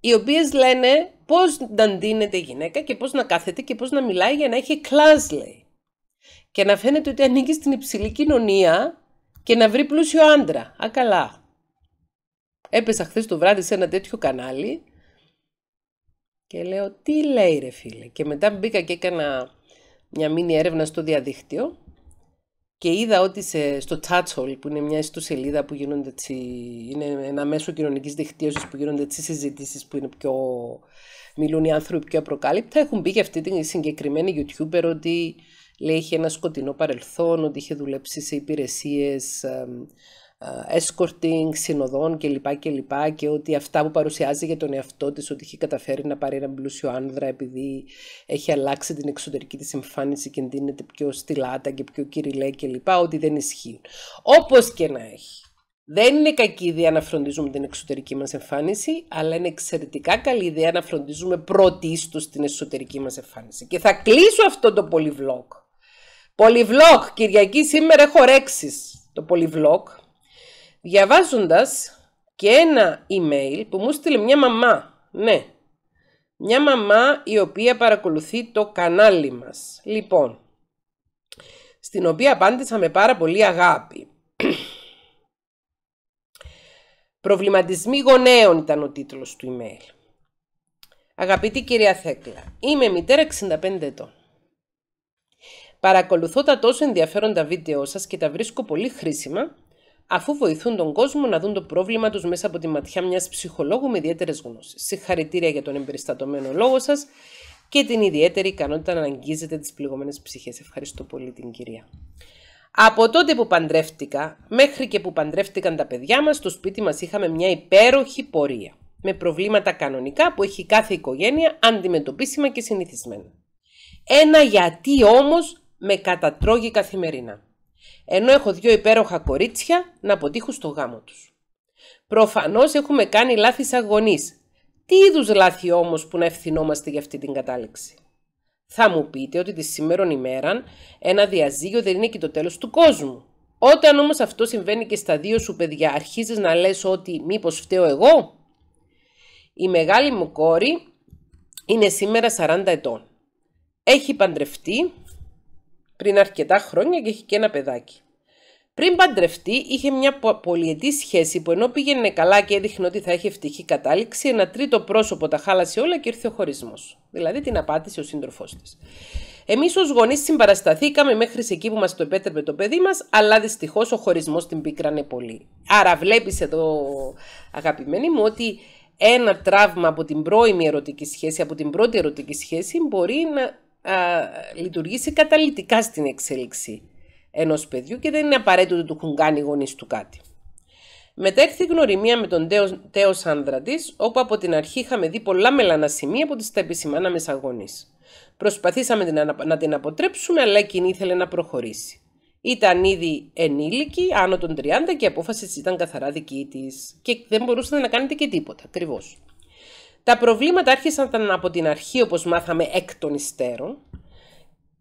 οι οποίες λένε πώς να ντύνεται η γυναίκα και πώς να κάθεται και πώς να μιλάει για να έχει κλάσ, λέει. Και να φαίνεται ότι ανήκει στην υψηλή κοινωνία και να βρει πλούσιο άντρα. Α, καλά. Έπεσα χθες το βράδυ σε ένα τέτοιο κανάλι και λέω, τι λέει ρε φίλε. Και μετά μπήκα και έκανα μια μίνι έρευνα στο διαδίκτυο και είδα ότι σε, στο Chatchol, που είναι μια ιστοσελίδα που γίνονται έτσι, είναι ένα μέσο κοινωνικής δικτύωσης που γίνονται έτσι συζητήσεις που είναι πιο. Μιλούν οι άνθρωποι πιο απροκάλυπτα. Έχουν μπει και αυτή την συγκεκριμένη YouTuber ότι λέει είχε ένα σκοτεινό παρελθόν, ότι είχε δουλέψει σε υπηρεσίες ε, escorting, συνοδών κλπ. Και, και ότι αυτά που παρουσιάζει για τον εαυτό της ότι έχει καταφέρει να πάρει έναν πλούσιο άνδρα επειδή έχει αλλάξει την εξωτερική της εμφάνιση και εντείνεται πιο στυλάτα και πιο κυριλέ κλπ. ότι δεν ισχύει. Όπως και να έχει. Δεν είναι κακή ιδέα να φροντίζουμε την εξωτερική μας εμφάνιση, αλλά είναι εξαιρετικά καλή ιδέα να φροντίζουμε πρωτίστως... την εσωτερική μας εμφάνιση. Και θα κλείσω αυτό το πολυβλόκ. Πολυβλόκ, Κυριακή σήμερα έχω ρέξεις το πολυβλόκ, διαβάζοντας και ένα email που μου στείλε μια μαμά, ναι, μια μαμά η οποία παρακολουθεί το κανάλι μας. Λοιπόν, στην οποία απάντησα με πάρα πολύ αγάπη. Προβληματισμοί γονέων ήταν ο τίτλος του email. Αγαπητή κυρία Θέκλα, είμαι μητέρα 65 ετών. Παρακολουθώ τα τόσο ενδιαφέροντα βίντεο σας και τα βρίσκω πολύ χρήσιμα αφού βοηθούν τον κόσμο να δουν το πρόβλημα τους μέσα από τη ματιά μιας ψυχολόγου με ιδιαίτερες γνώσεις. Συγχαρητήρια για τον εμπεριστατωμένο λόγο σας και την ιδιαίτερη ικανότητα να αγγίζετε τις πληγωμένες ψυχές. Ευχαριστώ πολύ την κυρία. Από τότε που παντρεύτηκα, μέχρι και που παντρεύτηκαν τα παιδιά μας, στο σπίτι μας είχαμε μια υπέροχη πορεία. Με προβλήματα κανονικά που έχει κάθε οικογένεια αντιμετωπίσιμα και συνηθισμένα. Ένα γιατί όμως με κατατρώγει καθημερινά ενώ έχω δύο υπέροχα κορίτσια να αποτύχουν στο γάμο τους. Προφανώς έχουμε κάνει λάθη σαν γονείς. Τι είδους λάθη όμως που να ευθυνόμαστε για αυτή την κατάληξη. Θα μου πείτε ότι τη σήμερον ημέραν ένα διαζύγιο δεν είναι και το τέλος του κόσμου. Όταν όμως αυτό συμβαίνει και στα δύο σου παιδιά αρχίζεις να λες ότι μήπως φταίω εγώ. Η μεγάλη μου κόρη είναι σήμερα 40 ετών. Έχει παντρευτεί πριν αρκετά χρόνια και έχει και ένα παιδάκι. Πριν παντρευτεί, είχε μια πολυετή σχέση που ενώ πήγαινε καλά και έδειχνε ότι θα έχει ευτυχή κατάληξη, ένα τρίτο πρόσωπο τα χάλασε όλα και ήρθε ο χωρισμός. Δηλαδή την απάτησε ο σύντροφός της. Εμείς ως γονείς συμπαρασταθήκαμε μέχρι εκεί που μας το επέτρεπε το παιδί μας, αλλά δυστυχώς ο χωρισμός την πίκρανε πολύ. Άρα, βλέπεις εδώ, αγαπημένη μου, ότι ένα τραύμα από την πρώιμη ερωτική σχέση, από την πρώτη ερωτική σχέση, μπορεί να α, ε, λειτουργήσει καταλητικά στην εξέλιξη ενός παιδιού και δεν είναι απαραίτητο ότι του έχουν κάνει οι γονείς του κάτι. Μετά έρθει η γνωριμία με τον τέος, άνδρα της, όπου από την αρχή είχαμε δει πολλά μελανά σημεία από της τα επισημάναμε σαν γονείς. Προσπαθήσαμε να την αποτρέψουμε, αλλά εκείνη ήθελε να προχωρήσει. Ήταν ήδη ενήλικη, άνω των 30 και η απόφασης ήταν καθαρά δική της και δεν μπορούσατε να κάνετε και τίποτα ακριβώς. Τα προβλήματα άρχισαν από την αρχή, όπως μάθαμε, εκ των υστέρων.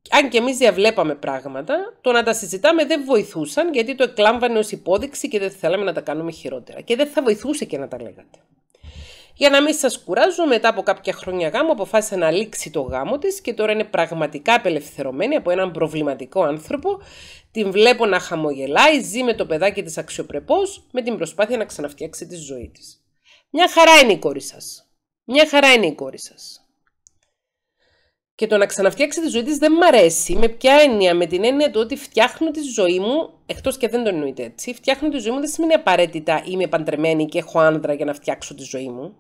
Αν και εμείς διαβλέπαμε πράγματα, το να τα συζητάμε δεν βοηθούσαν, γιατί το εκλάμβανε ως υπόδειξη και δεν θέλαμε να τα κάνουμε χειρότερα. Και δεν θα βοηθούσε και να τα λέγατε. Για να μην σας κουράζω, μετά από κάποια χρόνια γάμου αποφάσισε να λήξει το γάμο της και τώρα είναι πραγματικά απελευθερωμένη από έναν προβληματικό άνθρωπο. Την βλέπω να χαμογελάει, ζει με το παιδάκι της αξιοπρεπώς, με την προσπάθεια να ξαναφτιάξει τη ζωή της. Μια χαρά είναι η κόρη σας. Μια χαρά είναι η κόρη σας. Και το να ξαναφτιάξει τη ζωή της δεν μ' αρέσει. Με ποια έννοια, με την έννοια του ότι φτιάχνω τη ζωή μου, εκτός και δεν το εννοείται έτσι, φτιάχνω τη ζωή μου δεν σημαίνει απαραίτητα είμαι παντρεμένη και έχω άντρα για να φτιάξω τη ζωή μου.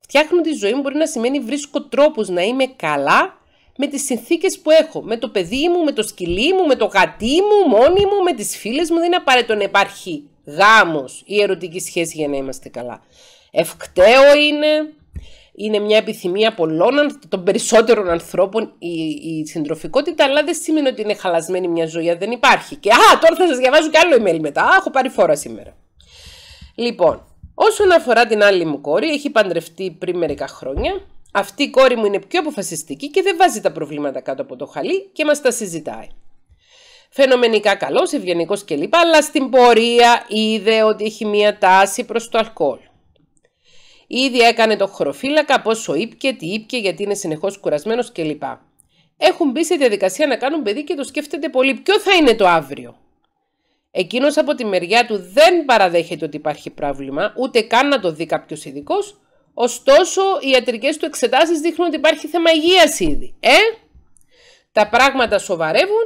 Φτιάχνω τη ζωή μου μπορεί να σημαίνει βρίσκω τρόπους να είμαι καλά με τις συνθήκες που έχω. Με το παιδί μου, με το σκυλί μου, με το γατί μου, μόνη μου, με τις φίλες μου. Δεν είναι απαραίτητο να υπάρχει γάμος ή ερωτική σχέση για να είμαστε καλά. Ευκταίο είναι, είναι μια επιθυμία πολλών, των περισσότερων ανθρώπων η, η συντροφικότητα, αλλά δεν σημαίνει ότι είναι χαλασμένη μια ζωή, δεν υπάρχει. Και α, τώρα θα σας διαβάζω και άλλο email μετά. Α, έχω πάρει φόρα σήμερα. Λοιπόν, όσον αφορά την άλλη μου κόρη, έχει παντρευτεί πριν μερικά χρόνια. Αυτή η κόρη μου είναι πιο αποφασιστική και δεν βάζει τα προβλήματα κάτω από το χαλί και μας τα συζητάει. Φαινομενικά καλός, ευγενικός κλπ. Αλλά στην πορεία είδε ότι έχει μία τάση προς το αλκοόλ. Ήδη έκανε το χωροφύλακα, πόσο ήπκε, τι ήπκε, γιατί είναι συνεχώς κουρασμένος κλπ. Έχουν μπει σε διαδικασία να κάνουν παιδί και το σκέφτεται πολύ. Ποιο θα είναι το αύριο. Εκείνος από τη μεριά του δεν παραδέχεται ότι υπάρχει πρόβλημα, ούτε καν να το δει κάποιος ειδικός. Ωστόσο, οι ιατρικές του εξετάσεις δείχνουν ότι υπάρχει θέμα υγείας ήδη. Ε, τα πράγματα σοβαρεύουν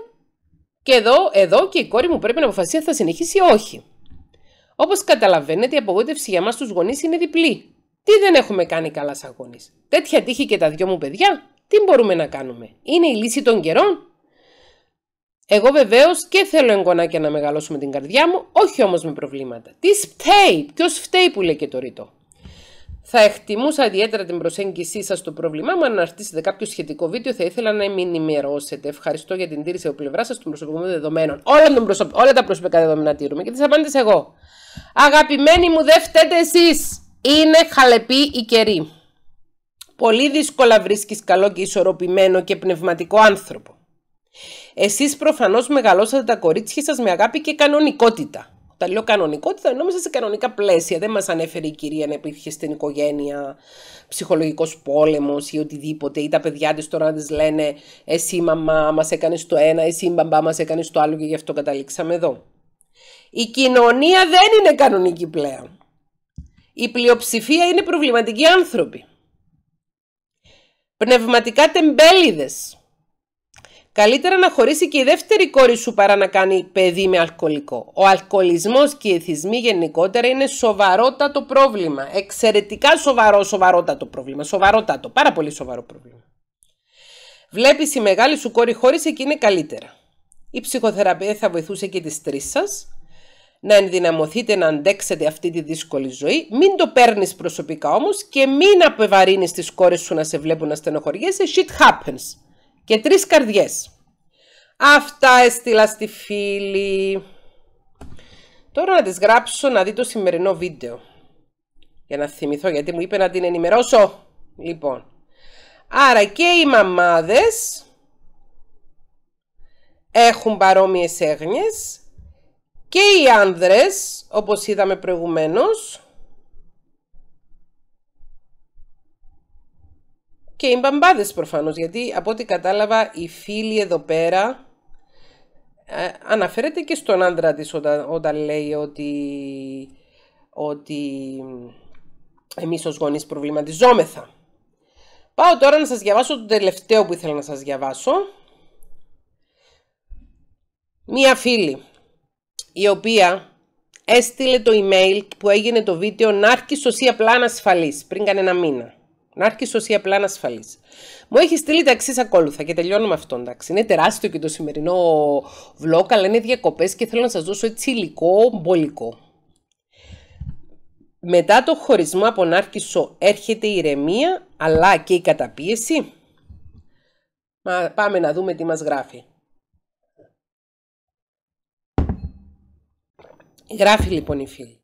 και εδώ, εδώ και η κόρη μου πρέπει να αποφασίσει αν θα συνεχίσει ή όχι. Όπως καταλαβαίνετε, η απογοήτευση για μας τους γονείς είναι διπλή. Τι δεν έχουμε κάνει καλά σαν γονείς. Τέτοια τύχη και τα δυο μου παιδιά. Τι μπορούμε να κάνουμε. Είναι η λύση των καιρών. Εγώ βεβαίως και θέλω εγγονάκια να μεγαλώσουμε την καρδιά μου, όχι όμως με προβλήματα. Τι φταίει, ποιος φταίει που λέει και το ρητό. Θα εκτιμούσα ιδιαίτερα την προσέγγιση σας στο πρόβλημά μου. Αν αναρτήσετε κάποιο σχετικό βίντεο, θα ήθελα να με ενημερώσετε. Ευχαριστώ για την τήρηση από πλευρά σας των προσωπικών δεδομένων. Όλα, Όλα τα προσωπικά δεδομένα τηρούμε και τις απάντησα εγώ. Αγαπημένοι μου, δεν φταίτε εσείς. Είναι χαλεπή η καιρή. Πολύ δύσκολα βρίσκεις καλό και ισορροπημένο και πνευματικό άνθρωπο. Εσείς προφανώς μεγαλώσατε τα κορίτσια σας με αγάπη και κανονικότητα. Τα λέω κανονικότητα, ενώ μέσα σε κανονικά πλαίσια. Δεν μας ανέφερε η κυρία να υπήρχε στην οικογένεια ψυχολογικός πόλεμος ή οτιδήποτε. Ή τα παιδιά της τώρα να λένε Εσύ μαμά μας έκανες το ένα, εσύ μπαμπά μας έκανες το άλλο και γι' αυτό καταλήξαμε εδώ. Η κοινωνία δεν είναι κανονική πλέον. Η πλειοψηφία είναι προβληματικοί άνθρωποι. Πνευματικά τεμπέληδες. Καλύτερα να χωρίσει και η δεύτερη κόρη σου παρά να κάνει παιδί με αλκοολικό. Ο αλκοολισμός και οι εθισμοί γενικότερα είναι σοβαρότατο πρόβλημα. Εξαιρετικά σοβαρό, σοβαρότατο πρόβλημα. Σοβαρότατο, πάρα πολύ σοβαρό πρόβλημα. Βλέπεις η μεγάλη σου κόρη χώρισε και είναι καλύτερα. Η ψυχοθεραπεία θα βοηθούσε και τις τρεις σας να ενδυναμωθείτε να αντέξετε αυτή τη δύσκολη ζωή. Μην το παίρνεις προσωπικά όμως και μην απεβαρύνεις τις κόρες σου να σε βλέπουν να στενοχωριέσαι. Shit happens. Και τρεις καρδιές. Αυτά έστειλα στη φίλη. Τώρα να τη γράψω να δει το σημερινό βίντεο. Για να θυμηθώ γιατί μου είπε να την ενημερώσω. Λοιπόν. Άρα και οι μαμάδες έχουν παρόμοιες έγνοιες και οι άνδρες, όπως είδαμε προηγουμένως, και οι μπαμπάδες προφανώς, γιατί από ό,τι κατάλαβα η φίλη εδώ πέρα ε, αναφέρεται και στον άνδρα της όταν, λέει ότι, ότι εμείς ως γονείς προβληματιζόμεθα. Πάω τώρα να σας διαβάσω το τελευταίο που ήθελα να σας διαβάσω. Μία φίλη η οποία έστειλε το email που έγινε το βίντεο «Νάρκη Σωσία απλά ασφαλή. πριν κανένα μήνα. Νάρκη Σωσία απλά ασφαλή. Μου έχει στείλει τα εξής ακόλουθα και τελειώνω με αυτό. Εντάξει. Είναι τεράστιο και το σημερινό vlog, αλλά είναι διακοπές και θέλω να σας δώσω έτσι υλικό μπολικό. Μετά το χωρισμό από έρχεται η ηρεμία, αλλά και η καταπίεση. Μα πάμε να δούμε τι μας γράφει. Γράφει λοιπόν η φίλη.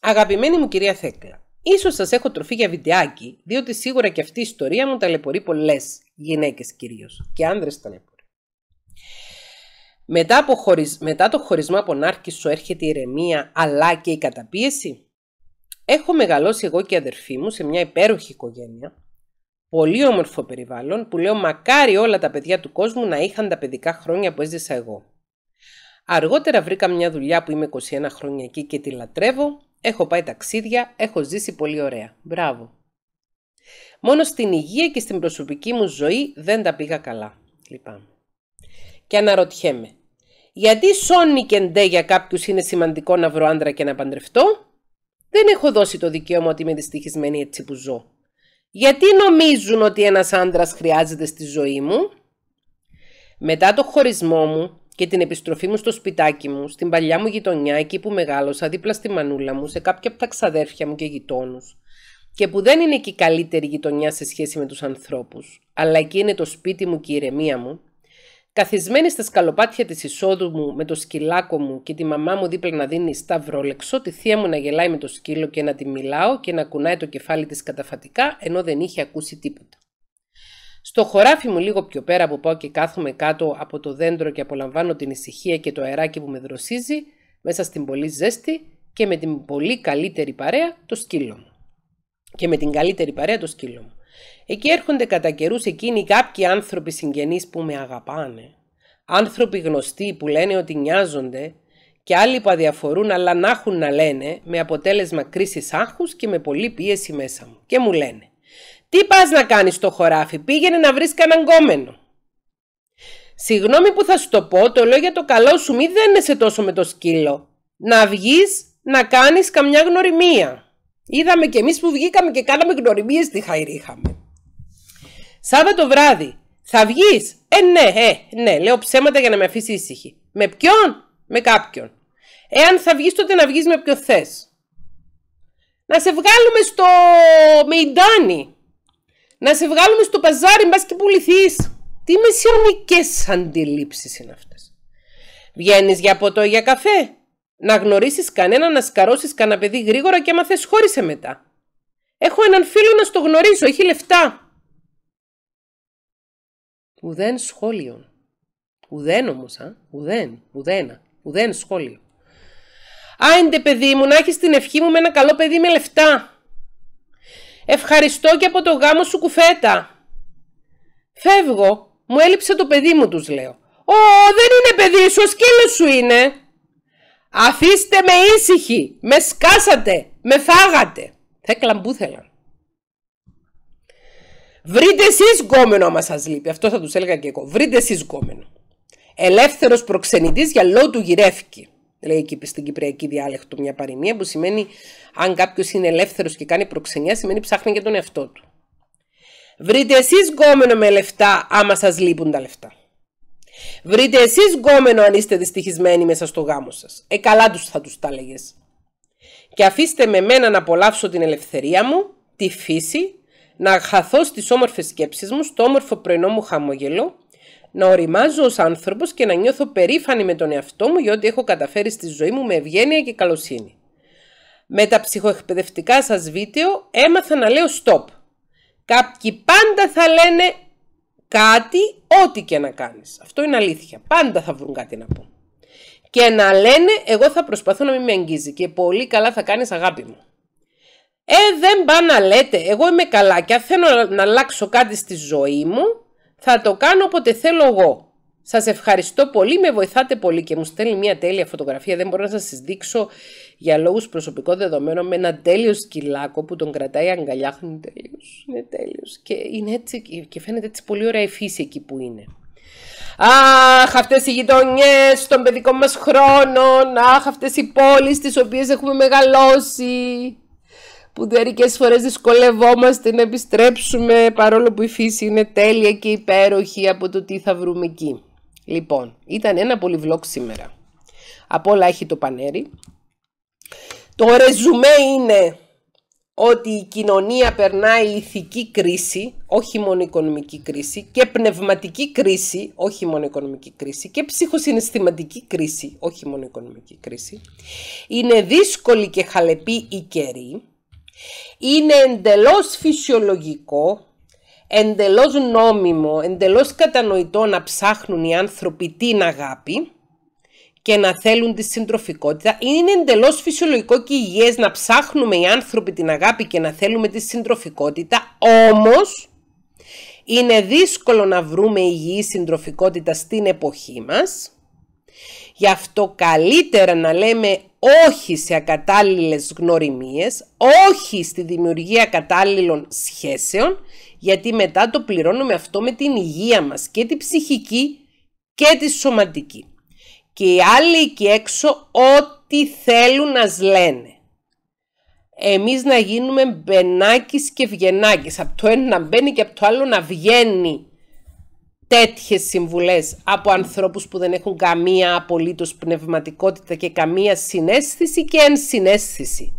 Αγαπημένη μου κυρία Θέκλα, ίσως σας έχω τροφή για βιντεάκι, διότι σίγουρα και αυτή η ιστορία μου ταλαιπωρεί πολλές γυναίκες κυρίως και άνδρες ταλαιπωρεί. Μετά, από Μετά το χωρισμό από νάρκη σου έρχεται η ηρεμία αλλά και η καταπίεση. Έχω μεγαλώσει εγώ και η αδερφή μου σε μια υπέροχη οικογένεια, πολύ όμορφο περιβάλλον που λέω μακάρι όλα τα παιδιά του κόσμου να είχαν τα παιδικά χρόνια που έζησα εγώ. Αργότερα βρήκα μια δουλειά που είμαι 21 χρόνια εκεί και τη λατρεύω. Έχω πάει ταξίδια, έχω ζήσει πολύ ωραία. Μπράβο. Μόνο στην υγεία και στην προσωπική μου ζωή δεν τα πήγα καλά. Λυπάμαι. Και αναρωτιέμαι. Γιατί σώνει και ντε για κάποιους είναι σημαντικό να βρω άντρα και να παντρευτώ. Δεν έχω δώσει το δικαίωμα ότι είμαι δυστυχισμένη έτσι που ζω. Γιατί νομίζουν ότι ένας άντρας χρειάζεται στη ζωή μου. Μετά το χωρισμό μου και την επιστροφή μου στο σπιτάκι μου, στην παλιά μου γειτονιά, εκεί που μεγάλωσα, δίπλα στη μανούλα μου, σε κάποια από τα ξαδέρφια μου και γειτόνους. Και που δεν είναι και η καλύτερη γειτονιά σε σχέση με τους ανθρώπους, αλλά εκεί είναι το σπίτι μου και η ηρεμία μου, καθισμένη στα σκαλοπάτια της εισόδου μου με το σκυλάκο μου και τη μαμά μου δίπλα να δίνει σταυρόλεξο, τη θεία μου να γελάει με το σκύλο και να τη μιλάω και να κουνάει το κεφάλι της καταφατικά, ενώ δεν είχε ακούσει τίποτα. Στο χωράφι μου λίγο πιο πέρα που πάω και κάθομαι κάτω από το δέντρο και απολαμβάνω την ησυχία και το αεράκι που με δροσίζει, μέσα στην πολύ ζέστη και με την πολύ καλύτερη παρέα το σκύλο μου. Και με την καλύτερη παρέα το σκύλο μου. Εκεί έρχονται κατά καιρούς εκείνοι κάποιοι άνθρωποι συγγενείς που με αγαπάνε. Άνθρωποι γνωστοί που λένε ότι νοιάζονται και άλλοι που αδιαφορούν αλλά να έχουν να λένε με αποτέλεσμα κρίσης άγχους και με πολλή πίεση μέσα μου. Και μου λένε τι πας να κάνεις στο χωράφι, πήγαινε να βρεις κανέναν κόμενο. Συγγνώμη που θα σου το πω, το λέω για το καλό σου, μη σε τόσο με το σκύλο. Να βγεις να κάνεις καμιά γνωριμία. Είδαμε και εμείς που βγήκαμε και κάναμε γνωριμίες στη Σάββα Σάββατο βράδυ, θα βγεις. Ε, ναι, ε, ναι, λέω ψέματα για να με αφήσει ήσυχη. Με ποιον, με κάποιον. Εάν θα βγεις τότε να βγεις με ποιο θες. Να σε βγάλουμε στο Μεϊντάνι. Να σε βγάλουμε στο παζάρι, μας και πουληθείς. Τι μεσιονικές αντιλήψεις είναι αυτές. Βγαίνεις για ποτό ή για καφέ. Να γνωρίσεις κανένα, να σκαρώσεις κανένα παιδί γρήγορα και άμα χώρισε μετά. Έχω έναν φίλο να στο γνωρίζω, έχει λεφτά. Ουδέν σχόλιο. Ουδέν όμως, α. Ουδέν, ουδένα, ουδέν σχόλιο. Άιντε παιδί μου, να έχεις την ευχή μου με ένα καλό παιδί με λεφτά. Ευχαριστώ και από το γάμο σου κουφέτα. Φεύγω. Μου έλειψε το παιδί μου, τους λέω. Ω, δεν είναι παιδί σου, ο σκύλος σου είναι. Αφήστε με ήσυχη. Με σκάσατε. Με φάγατε. Θα θέλαν. Βρείτε εσείς γκόμενο άμα σας λείπει. Αυτό θα τους έλεγα και εγώ. Βρείτε εσείς γκόμενο. Ελεύθερος προξενητής για λόγου του γυρεύκη λέει στην Κυπριακή διάλεκτο μια παροιμία που σημαίνει αν κάποιος είναι ελεύθερος και κάνει προξενιά σημαίνει ψάχνει για τον εαυτό του. Βρείτε εσείς γκόμενο με λεφτά άμα σας λείπουν τα λεφτά. Βρείτε εσείς γκόμενο αν είστε δυστυχισμένοι μέσα στο γάμο σας. Ε, καλά τους θα τους τα λέγες. Και αφήστε με μένα να απολαύσω την ελευθερία μου, τη φύση, να χαθώ στις όμορφες σκέψεις μου, στο όμορφο πρωινό μου χαμόγελο να οριμάζω ως άνθρωπος και να νιώθω περήφανη με τον εαυτό μου για ό,τι έχω καταφέρει στη ζωή μου με ευγένεια και καλοσύνη. Με τα ψυχοεκπαιδευτικά σας βίντεο έμαθα να λέω stop. Κάποιοι πάντα θα λένε κάτι ό,τι και να κάνεις. Αυτό είναι αλήθεια. Πάντα θα βρουν κάτι να πούν. Και να λένε εγώ θα προσπαθώ να μην με αγγίζει και πολύ καλά θα κάνεις αγάπη μου. Ε, δεν πά να λέτε, εγώ είμαι καλά και αν θέλω να αλλάξω κάτι στη ζωή μου, θα το κάνω όποτε θέλω εγώ. Σας ευχαριστώ πολύ, με βοηθάτε πολύ και μου στέλνει μια τέλεια φωτογραφία. Δεν μπορώ να σας δείξω για λόγους προσωπικών δεδομένο με ένα τέλειο σκυλάκο που τον κρατάει αγκαλιά. Είναι τέλειο, είναι τέλειος. Και, είναι έτσι, και φαίνεται έτσι πολύ ωραία η φύση εκεί που είναι. Αχ, αυτές οι γειτονιές των παιδικών μα χρόνων. Αχ, αυτές οι πόλεις τις οποίες έχουμε μεγαλώσει που μερικές φορές δυσκολευόμαστε να επιστρέψουμε παρόλο που η φύση είναι τέλεια και υπέροχη από το τι θα βρούμε εκεί. Λοιπόν, ήταν ένα πολύ vlog σήμερα. Από όλα έχει το πανέρι. Το ρεζουμέ είναι ότι η κοινωνία περνάει ηθική κρίση, όχι μόνο οικονομική κρίση, και πνευματική κρίση, όχι μόνο οικονομική κρίση, και ψυχοσυναισθηματική κρίση, όχι μόνο οικονομική κρίση. Είναι δύσκολη και χαλεπή η καιρή, είναι εντελώς φυσιολογικό, εντελώς νόμιμο, εντελώς κατανοητό να ψάχνουν οι άνθρωποι την αγάπη και να θέλουν τη συντροφικότητα. Είναι εντελώς φυσιολογικό και υγιές να ψάχνουμε οι άνθρωποι την αγάπη και να θέλουμε τη συντροφικότητα. Όμως, είναι δύσκολο να βρούμε υγιή συντροφικότητα στην εποχή μας. Γι' αυτό καλύτερα να λέμε όχι σε ακατάλληλες γνωριμίες, όχι στη δημιουργία κατάλληλων σχέσεων, γιατί μετά το πληρώνουμε αυτό με την υγεία μας και την ψυχική και τη σωματική. Και οι άλλοι εκεί έξω ό,τι θέλουν να λένε. Εμείς να γίνουμε μπενάκις και βγενάκις. από το ένα να μπαίνει και από το άλλο να βγαίνει τέτοιες συμβουλές από ανθρώπους που δεν έχουν καμία απολύτως πνευματικότητα και καμία συνέστηση και ενσυναίσθηση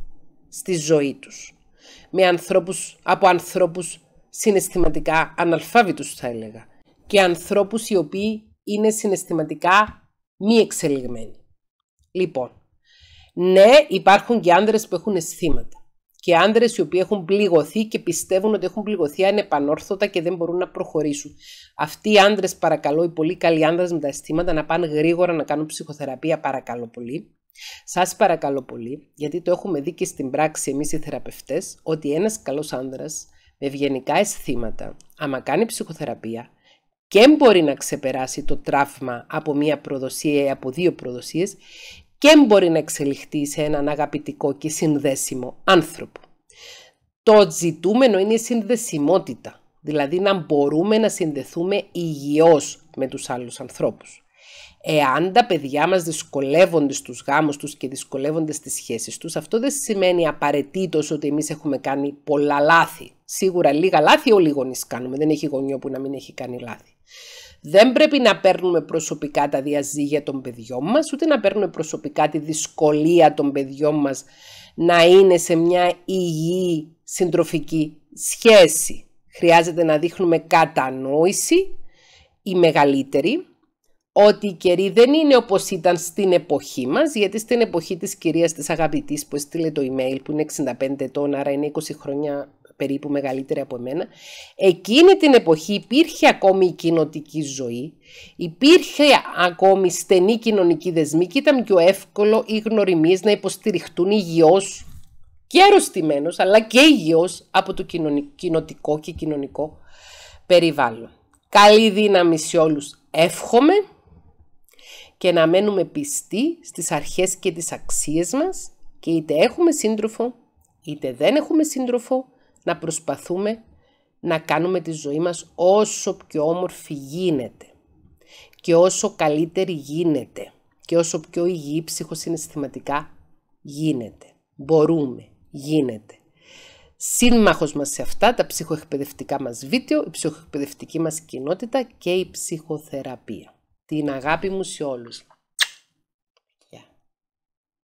στη ζωή τους. Με ανθρώπους, από ανθρώπους συναισθηματικά αναλφάβητους θα έλεγα και ανθρώπους οι οποίοι είναι συναισθηματικά μη εξελιγμένοι. Λοιπόν, ναι υπάρχουν και άνδρες που έχουν αισθήματα και άντρες οι οποίοι έχουν πληγωθεί και πιστεύουν ότι έχουν πληγωθεί ανεπανόρθωτα και δεν μπορούν να προχωρήσουν. Αυτοί οι άντρες, παρακαλώ, οι πολύ καλοί άντρε με τα αισθήματα, να πάνε γρήγορα να κάνουν ψυχοθεραπεία, παρακαλώ πολύ. Σας παρακαλώ πολύ, γιατί το έχουμε δει και στην πράξη εμείς οι θεραπευτές, ότι ένας καλός άντρα με ευγενικά αισθήματα, άμα κάνει ψυχοθεραπεία και μπορεί να ξεπεράσει το τραύμα από μία προδοσία ή από δύο προδοσίες και μπορεί να εξελιχθεί σε έναν αγαπητικό και συνδέσιμο άνθρωπο. Το ζητούμενο είναι η συνδεσιμότητα, δηλαδή να μπορούμε να συνδεθούμε υγιώς με τους άλλους ανθρώπους. Εάν τα παιδιά μας δυσκολεύονται στους γάμους τους και δυσκολεύονται στις σχέσεις τους, αυτό δεν σημαίνει απαραίτητος ότι εμείς έχουμε κάνει πολλά λάθη. Σίγουρα λίγα λάθη όλοι οι κάνουμε, δεν έχει γονιό που να μην έχει κάνει λάθη. Δεν πρέπει να παίρνουμε προσωπικά τα διαζύγια των παιδιών μας, ούτε να παίρνουμε προσωπικά τη δυσκολία των παιδιών μας να είναι σε μια υγιή συντροφική σχέση. Χρειάζεται να δείχνουμε κατανόηση, η μεγαλύτερη, ότι οι καιροί δεν είναι όπως ήταν στην εποχή μας, γιατί στην εποχή της κυρίας της αγαπητής που έστειλε το email που είναι 65 ετών, άρα είναι 20 χρόνια περίπου μεγαλύτερη από εμένα, εκείνη την εποχή υπήρχε ακόμη η κοινοτική ζωή, υπήρχε ακόμη στενή κοινωνική δεσμή και ήταν πιο εύκολο οι γνωριμίες να υποστηριχτούν υγιώς και αρρωστημένος, αλλά και υγιώς από το κοινοτικό και κοινωνικό περιβάλλον. Καλή δύναμη σε όλους εύχομαι και να μένουμε πιστοί στις αρχές και τις αξίες μας και είτε έχουμε σύντροφο είτε δεν έχουμε σύντροφο να προσπαθούμε να κάνουμε τη ζωή μας όσο πιο όμορφη γίνεται και όσο καλύτερη γίνεται και όσο πιο υγιή ψυχοσυναισθηματικά γίνεται. Μπορούμε, γίνεται. Σύμμαχος μας σε αυτά τα ψυχοεκπαιδευτικά μας βίντεο, η ψυχοεκπαιδευτική μας κοινότητα και η ψυχοθεραπεία. Την αγάπη μου σε όλους.